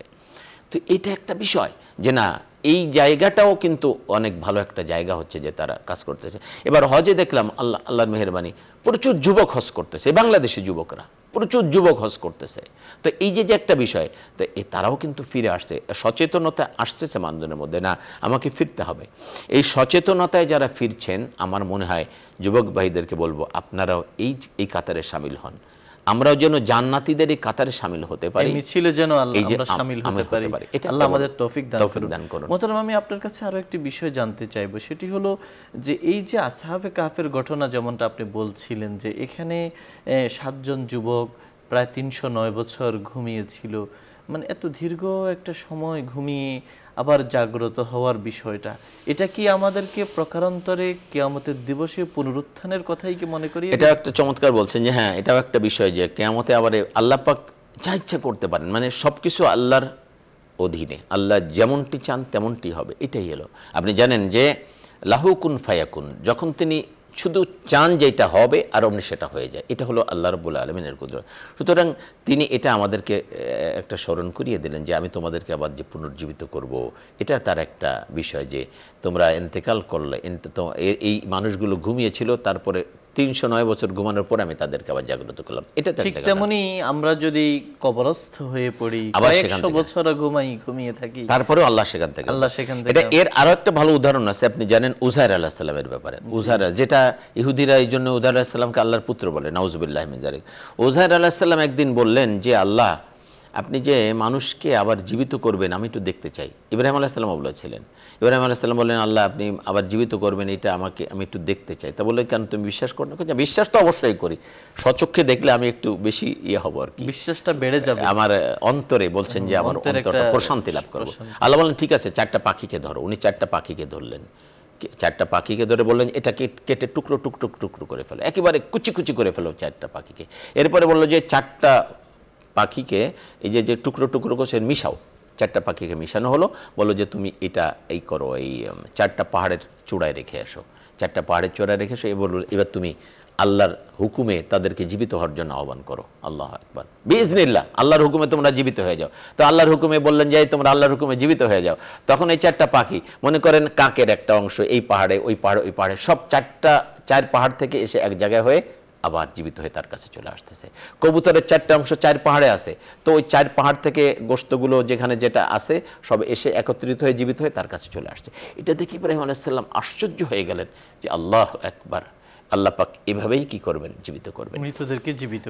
Speaker 2: তো এটা একটা বিষয় যে না এই জায়গাটাও কিন্তু অনেক ভালো একটা জায়গা হচ্ছে যে তারা কাজ করতেছে এবার হজে দেখলাম আল্লাহ আল্লাহর মেহরবানি প্রচুর যুবক হজ করতেছে বাংলাদেশি যুবকরা প্রচুর যুবক হজ করতেছে তো এই যে যে একটা বিষয় তো এ তারাও কিন্তু ফিরে আসছে সচেতনতা আসতেছে মানুষজনের মধ্যে না আমাকে ফিরতে হবে এই সচেতনতায় যারা ফিরছেন আমার মনে হয় যুবক ভাইদেরকে বলবো আপনারাও এই এই কাতারে সামিল হন আমরাও যেন জান্নাতিদের এই কাতারে সামিল হতে পারি মিছিলে যেন আমরা সামিল হতে পারি এটা আল্লাহ আমাদের
Speaker 1: তৌফিক দান করুন দান করুন মোহতারাম আমি আপনার কাছে আরো একটি বিষয় জানতে চাইবো সেটি হলো যে এই যে আসহাবে কাফের ঘটনা যেমনটা আপনি বলছিলেন যে এখানে সাতজন যুবক প্রায় তিনশো নয় বছর ঘুমিয়েছিল মানে এত দীর্ঘ একটা সময় ঘুমিয়ে আবার জাগ্রত হওয়ার বিষয়টা এটা কি আমাদেরকে প্রকারান্তরে কেয়ামতের দিবসে পুনরুত্থানের কথাই কি মনে করি এটা একটা
Speaker 2: চমৎকার বলছেন যে হ্যাঁ এটাও একটা বিষয় যে কেয়ামতে আবার আল্লাপাক যা ইচ্ছা করতে পারেন মানে সব কিছু আল্লাহর অধীনে আল্লাহ যেমনটি চান তেমনটি হবে এটাই হলো আপনি জানেন যে লাহুকুন ফায়াকুন যখন তিনি শুধু চান যেটা হবে আর অমনি সেটা হয়ে যায় এটা হলো আল্লাহ রবুল্লা আলমিনের কুদরত সুতরাং তিনি এটা আমাদেরকে একটা স্মরণ করিয়ে দিলেন যে আমি তোমাদেরকে আবার যে পুনর্জীবিত করব। এটা তার একটা বিষয় যে তোমরা এন্তেকাল করলে এই মানুষগুলো ঘুমিয়েছিল তারপরে তিনশো নয় বছর ঘুমানোর পর আমি তাদেরকে আবার জাগ্রত করলাম এটা ঠিক
Speaker 1: তেমনি আমরা যদি কবরস্থ
Speaker 2: হয়ে পড়ি আবার একশো
Speaker 1: বছর ঘুমাই ঘুমিয়ে থাকি তারপরে আল্লাহ সেখান থেকে আল্লাহ সেখান থেকে এটা এর
Speaker 2: আরো একটা ভালো উদাহরণ আছে আপনি জানেন উজাহর আল্লাহ সাল্লামের ব্যাপারে উজাহর যেটা ইহুদিরা এই জন্য উজাইর আল্লাহ সাল্লামকে আল্লাহর পুত্র বলে নাউজুবিল্লাহ মিজারিক উজাহর আল্লাহ সাল্লাম একদিন বললেন যে আল্লাহ আপনি যে মানুষকে আবার জীবিত করবেন আমি একটু দেখতে চাই ইব্রাহিম আলাহিসাল্লাম বলেছিলেন ইব্রাহিম আলাহিসাল্লাম বললেন আল্লাহ আপনি আবার জীবিত করবেন এটা আমাকে আমি একটু দেখতে চাই তা বললে কেন তুমি বিশ্বাস করো না বিশ্বাস তো অবশ্যই করি স্বচক্ষে দেখলে আমি একটু বেশি ইয়ে হবো আর কি বিশ্বাসটা বেড়ে যাবে আমার অন্তরে বলছেন যে আমার অন্তরটা প্রশান্তি লাভ করবো আল্লাহ বললেন ঠিক আছে চারটা পাখিকে ধরো উনি চারটা পাখিকে ধরলেন চারটা পাখিকে ধরে বললেন এটা কেটে টুকরো টুকরো টুকরো করে ফেলো একেবারে কুচি কুচি করে ফেলো চারটা পাখিকে এরপরে বললো যে চারটা পাখিকে এই যে যে টুকরো টুকরো করে মিশাও চারটা পাখিকে মিশানো হলো বলো যে তুমি এটা এই করো এই চারটা পাহাড়ের চূড়ায় রেখে আসো চারটা পাহাড়ের চূড়ায় রেখে এসো বলল এবার তুমি আল্লাহর হুকুমে তাদেরকে জীবিত হওয়ার জন্য আহ্বান করো আল্লাহ একবার বিজনিল্লা আল্লাহর হুকুমে তোমরা জীবিত হয়ে যাও তো আল্লাহর হুকুমে বললেন যে তোমরা আল্লাহর হুকুমে জীবিত হয়ে যাও তখন এই চারটা পাখি মনে করেন কাকের একটা অংশ এই পাহাড়ে ওই পাহাড়ে ওই পাহাড়ে সব চারটা চার পাহাড় থেকে এসে এক জায়গায় হয়ে আবার জীবিত হয়ে তার কাছে চলে আসতেছে কবুতরের চারটা অংশ চার পাহাড়ে আছে তো ওই চার পাহাড় থেকে গোস্তগুলো যেখানে যেটা আছে সব এসে একত্রিত হয়ে জীবিত হয়ে তার কাছে চলে আসছে এটা দেখে ইব্রাহিম আলাইসাল্লাম আশ্চর্য হয়ে গেলেন যে আল্লাহ একবার আল্লাহ পাক এভাবেই কি করবেন জীবিত করবেন মৃতদেরকে জীবিত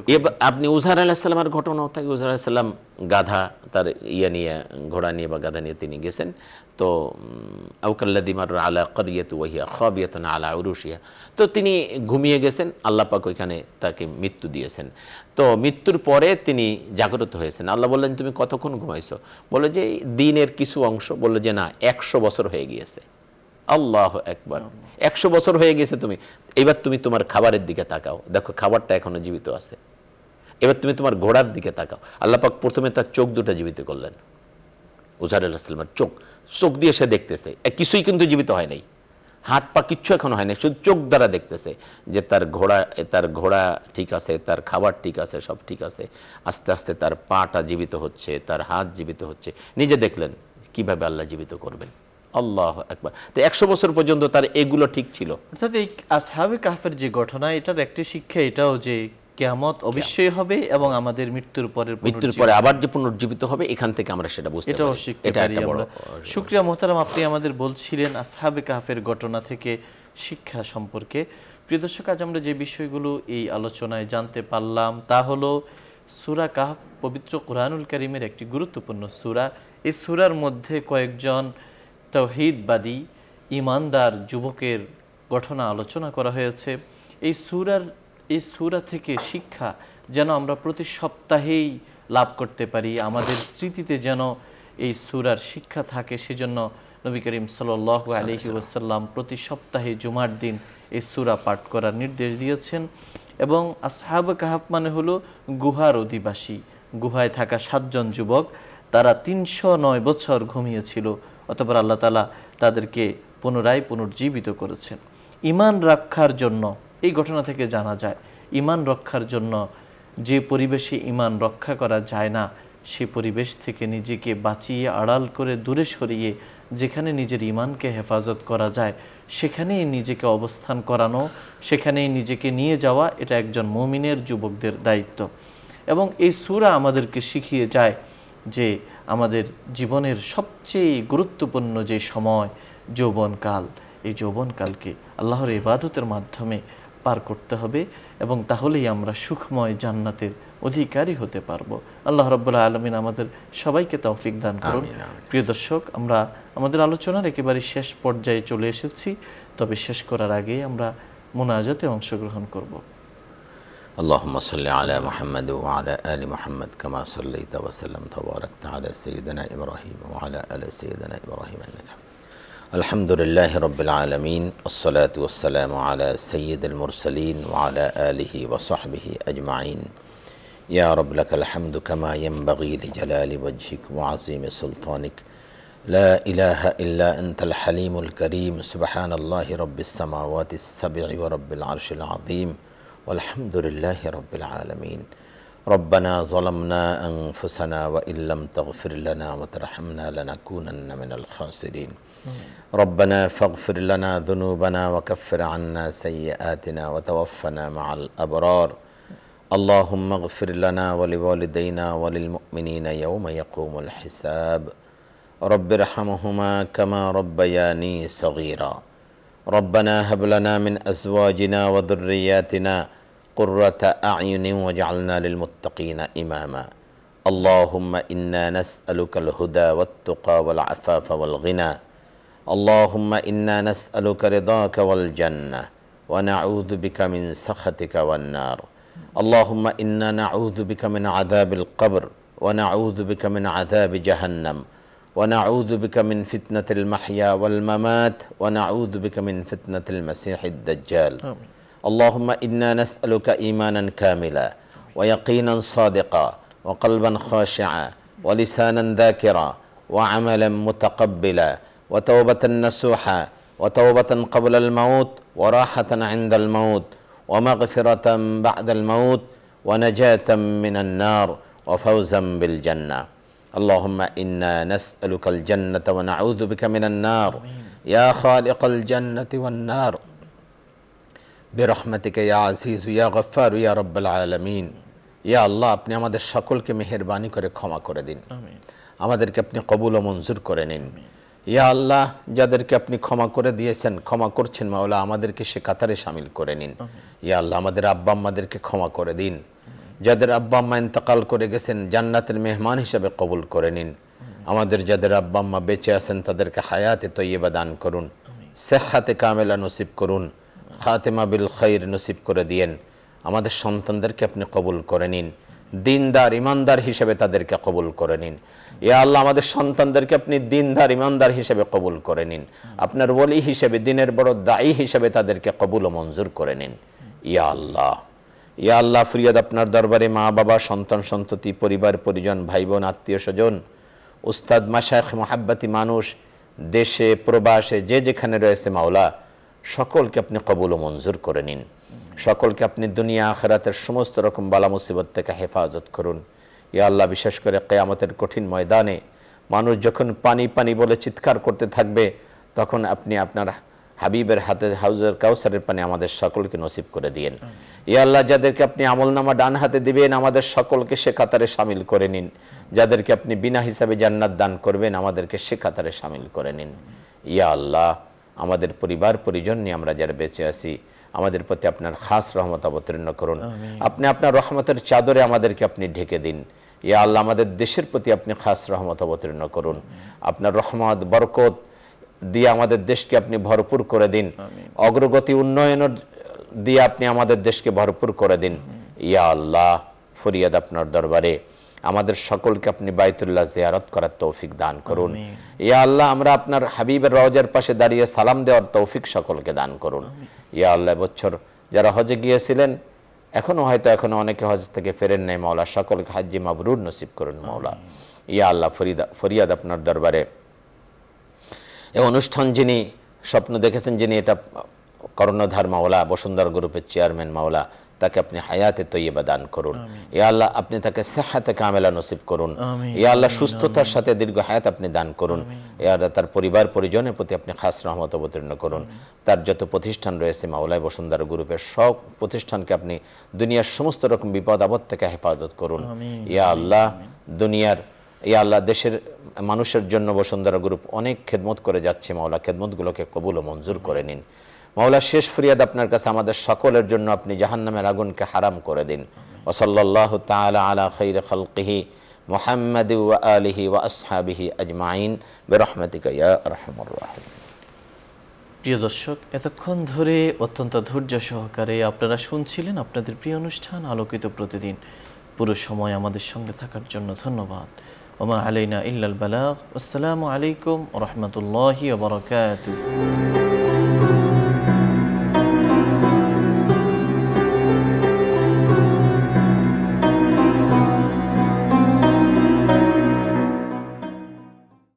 Speaker 2: আপনি উজার আলাহিসাল্লামের ঘটনাও থাকে উজাহার আলাহিসাল্লাম গাধা তার ইয়ে নিয়ে ঘোড়া নিয়ে বা গাধা নিয়ে তিনি গেছেন তো আউকাল্লাদিমার আলা করিয়াতু ওয়াহিয়া খবিয়াতন আলা উরুশিয়া তো তিনি ঘুমিয়ে গেছেন আল্লাপাক ওইখানে তাকে মৃত্যু দিয়েছেন তো মৃত্যুর পরে তিনি জাগ্রত হয়েছেন আল্লাহ বললেন তুমি কতক্ষণ ঘুমাইছো বলে যে দিনের কিছু অংশ বললো যে না একশো বছর হয়ে গিয়েছে আল্লাহ একবার একশো বছর হয়ে গিয়েছে তুমি এবার তুমি তোমার খাবারের দিকে তাকাও দেখো খাবারটা এখনো জীবিত আছে এবার তুমি তোমার ঘোড়ার দিকে তাকাও আল্লাপাক প্রথমে তার চোখ দুটো জীবিত করলেন উজার আল্লাহামের চোখ চোখ দিয়ে সে দেখতেছে কিছুই কিন্তু জীবিত হয় নাই হাত পা কিচ্ছু এখনো হয়নি শুধু চোখ দ্বারা দেখতেছে যে তার ঘোড়া তার ঘোড়া ঠিক আছে তার খাবার ঠিক আছে সব ঠিক আছে আস্তে আস্তে তার পাটা জীবিত হচ্ছে তার হাত জীবিত হচ্ছে নিজে দেখলেন কিভাবে আল্লাহ জীবিত করবেন আল্লাহ একবার তো একশো বছর পর্যন্ত তার এগুলো ঠিক ছিল অর্থাৎ এই
Speaker 1: আসহাবি কাহের যে ঘটনা এটার একটি শিক্ষা এটাও যে কেয়ামত অবশ্যই হবে এবং আমাদের মৃত্যুর পরে মৃত্যুর পরে আবার
Speaker 2: যে পুনর্জীবিত হবে এখান থেকে আমরা সেটা বুঝতে এটা এটা একটা বড়
Speaker 1: শুক্রিয়া মোহতারাম আপনি আমাদের বলছিলেন আসহাবে কাহাফের ঘটনা থেকে শিক্ষা সম্পর্কে প্রিয় দর্শক আজ আমরা যে বিষয়গুলো এই আলোচনায় জানতে পারলাম তা হলো সুরা কাহাফ পবিত্র কোরআনুল করিমের একটি গুরুত্বপূর্ণ সুরা এই সুরার মধ্যে কয়েকজন তৌহিদবাদী ইমানদার যুবকের ঘটনা আলোচনা করা হয়েছে এই সুরার এই সুরা থেকে শিক্ষা যেন আমরা প্রতি সপ্তাহেই লাভ করতে পারি আমাদের স্মৃতিতে যেন এই সুরার শিক্ষা থাকে সেজন্য নবী করিম সাল আলহি ওসাল্লাম প্রতি সপ্তাহে জুমার দিন এই সুরা পাঠ করার নির্দেশ দিয়েছেন এবং আসহাব কাহাব মানে হলো গুহার অধিবাসী গুহায় থাকা সাতজন যুবক তারা তিনশো নয় বছর ঘুমিয়েছিল অতপর আল্লাহ তালা তাদেরকে পুনরায় পুনর্জীবিত করেছেন ইমান রক্ষার জন্য এই ঘটনা থেকে জানা যায় ইমান রক্ষার জন্য যে পরিবেশে ইমান রক্ষা করা যায় না সে পরিবেশ থেকে নিজেকে বাঁচিয়ে আড়াল করে দূরে সরিয়ে যেখানে নিজের ইমানকে হেফাজত করা যায় সেখানেই নিজেকে অবস্থান করানো সেখানেই নিজেকে নিয়ে যাওয়া এটা একজন মমিনের যুবকদের দায়িত্ব এবং এই সুরা আমাদেরকে শিখিয়ে যায় যে আমাদের জীবনের সবচেয়ে গুরুত্বপূর্ণ যে সময় যৌবনকাল এই যৌবনকালকে আল্লাহর ইবাদতের মাধ্যমে পার করতে হবে এবং তাহলেই আমরা সুখময় জান্নাতের অধিকারী হতে পারবো আল্লাহ রব্বুল্লাহ আলমিন আমাদের সবাইকে তৌফিক দান করুন প্রিয় দর্শক আমরা আমাদের আলোচনার একেবারে শেষ পর্যায়ে চলে এসেছি তবে শেষ করার আগে আমরা মোনাজাতে অংশগ্রহণ করব
Speaker 2: اللهم صل على محمد وعلى آل محمد كما صليت وسلمت وباركت على سيدنا إبراهيم وعلى آل سيدنا إبراهيم إنك الحمد لله رب العالمين والصلاة والسلام على سيد المرسلين وعلى آله وصحبه أجمعين يا رب لك الحمد كما ينبغي لجلال وجهك وعظيم سلطانك لا إله إلا أنت الحليم الكريم سبحان الله رب السماوات السبع ورب العرش العظيم والحمد لله رب العالمين ربنا ظلمنا أنفسنا وإن لم تغفر لنا وترحمنا لنكونن من الخاسرين ربنا فاغفر لنا ذنوبنا وكفر عنا سيئاتنا وتوفنا مع الأبرار اللهم اغفر لنا ولوالدينا وللمؤمنين يوم يقوم الحساب رب ارحمهما كما ربياني صغيرا ربنا هب لنا من أزواجنا وذرياتنا قرة أعين واجعلنا للمتقين إماما اللهم إنا نسألك الهدى والتقى والعفاف والغنى اللهم إنا نسألك رضاك والجنة ونعوذ بك من سخطك والنار اللهم إنا نعوذ بك من عذاب القبر ونعوذ بك من عذاب جهنم ونعوذ بك من فتنة المحيا والممات ونعوذ بك من فتنة المسيح الدجال آمين. اللهم إنا نسألك إيمانا كاملا ويقينا صادقا وقلبا خاشعا ولسانا ذاكرا وعملا متقبلا وتوبة نسوحة وتوبة قبل الموت وراحة عند الموت ومغفرة بعد الموت ونجاة من النار وفوزا بالجنة اللهم إنا نسألك الجنة ونعوذ بك من النار يا خالق الجنة والنار برحمتك يا عزيز يا غفار يا رب العالمين يا الله আপনি আমাদের সকলকে মেহরবানি করে ক্ষমা করে দিন আমাদেরকে আপনি কবুল ও মঞ্জুর করে নিন ইয়া আল্লাহ যাদেরকে আপনি ক্ষমা করে দিয়েছেন ক্ষমা করছেন মাওলা আমাদেরকে সে কাতারে সামিল করে নিন ইয়া আল্লাহ আমাদের আব্বা আম্মাদেরকে ক্ষমা করে দিন যাদের আব্বা আম্মা ইন্তকাল করে গেছেন জান্নাতের মেহমান হিসাবে কবুল করে নিন আমাদের যাদের আব্বা আম্মা বেঁচে আছেন তাদেরকে হায়াতে তৈয়বা দান করুন সেহাতে কামেলা নসিব করুন খাতেমা বিল খৈর নসিব করে দিয়েন আমাদের সন্তানদেরকে আপনি কবুল করে নিন দিনদার ইমানদার হিসেবে তাদেরকে কবুল করে নিন ইয়া আল্লাহ আমাদের সন্তানদেরকে আপনি দিনদার ইমানদার হিসেবে কবুল করে নিন আপনার বলি হিসেবে দিনের বড় দায়ী হিসেবে তাদেরকে কবুল ও মঞ্জুর করে নিন ইয়া আল্লাহ ইয়া আল্লাহ ফরিয়াদ আপনার দরবারে মা বাবা সন্তান সন্ততি পরিবার পরিজন ভাই বোন আত্মীয় স্বজন উস্তাদ মাসাখ মহাব্বাতি মানুষ দেশে প্রবাসে যে যেখানে রয়েছে মাওলা সকলকে আপনি কবুল ও মঞ্জুর করে নিন সকলকে আপনি দুনিয়া আখেরাতের সমস্ত রকম বালা মুসিবত থেকে হেফাজত করুন ইয়া আল্লাহ বিশেষ করে কেয়ামতের কঠিন ময়দানে মানুষ যখন পানি পানি বলে চিৎকার করতে থাকবে তখন আপনি আপনার হাবিবের হাতে হাউজের কাউসারের পানি আমাদের সকলকে নসিব করে দিয়েন ইয়া আল্লাহ যাদেরকে আপনি আমলনামা ডান হাতে দিবেন আমাদের সকলকে সে কাতারে সামিল করে নিন যাদেরকে আপনি বিনা হিসাবে জান্নাত দান করবেন আমাদেরকে সে কাতারে সামিল করে নিন ইয়া আল্লাহ আমাদের পরিবার পরিজন নিয়ে আমরা যারা বেঁচে আছি আমাদের প্রতি আপনার খাস রহমত অবতীর্ণ করুন আপনি আপনার রহমতের চাদরে আমাদেরকে আপনি ঢেকে দিন ইয়া আল্লাহ আমাদের দেশের প্রতি আপনি খাস রহমত অবতীর্ণ করুন আপনার রহমত বরকত দিয়ে আমাদের দেশকে আপনি ভরপুর করে দিন অগ্রগতি উন্নয়নের দিয়ে আপনি আমাদের দেশকে ভরপুর করে দিন ইয়া আল্লাহ ফরিয়াদ আপনার দরবারে আমাদের সকলকে আপনি বাইতুল্লাহ জিয়ারত করার তৌফিক দান করুন ইয়া আল্লাহ আমরা আপনার হাবিবের রওজার পাশে দাঁড়িয়ে সালাম দেওয়ার তৌফিক সকলকে দান করুন ইয়া আল্লাহ বছর যারা হজে গিয়েছিলেন এখনও হয়তো এখনও অনেকে হজ থেকে ফেরেন নেই মাওলা সকলকে হাজ্জি মাবরুর নসিব করুন মাওলা ইয়া আল্লাহ ফরিদা ফরিয়াদ আপনার দরবারে এ অনুষ্ঠান যিনি স্বপ্ন দেখেছেন যিনি এটা করণধার মাওলা বসুন্ধরা গ্রুপের চেয়ারম্যান মাওলা তাকে আপনি হায়াতে তৈবা দান করুন ইয়া আল্লাহ আপনি তাকে সেহাতে কামেলা নসিব করুন ইয়া আল্লাহ সুস্থতার সাথে দীর্ঘ হায়াত আপনি দান করুন ইয়া তার পরিবার পরিজনের প্রতি আপনি খাস রহমত অবতীর্ণ করুন তার যত প্রতিষ্ঠান রয়েছে মাওলায় বসুন্ধরা গ্রুপের সব প্রতিষ্ঠানকে আপনি দুনিয়ার সমস্ত রকম বিপদ আপদ থেকে হেফাজত করুন ইয়া আল্লাহ দুনিয়ার ইয়া আল্লাহ দেশের মানুষের জন্য বসুন্ধরা গ্রুপ অনেক খেদমত করে যাচ্ছে মাওলা খেদমতগুলোকে কবুল ও মঞ্জুর করে নিন মাওলা শেষ ফরিয়াদ আপনার কাছে আমাদের সকলের জন্য আপনি জাহান্নামের আগুনকে হারাম করে দিন ওসল্লাহ তালা আলা খৈর খলকিহি মোহাম্মদ আলিহি ওয়াসাবিহি আজমাইন বেরহমতিকাহমুল্লাহ প্রিয় দর্শক এতক্ষণ ধরে অত্যন্ত
Speaker 1: ধৈর্য সহকারে আপনারা শুনছিলেন আপনাদের প্রিয় অনুষ্ঠান আলোকিত প্রতিদিন পুরো সময় আমাদের সঙ্গে থাকার জন্য ধন্যবাদ ওমা আলাইনা ইল্লাল বালাগ আসসালামু আলাইকুম রহমতুল্লাহি ওবরাকাতুহ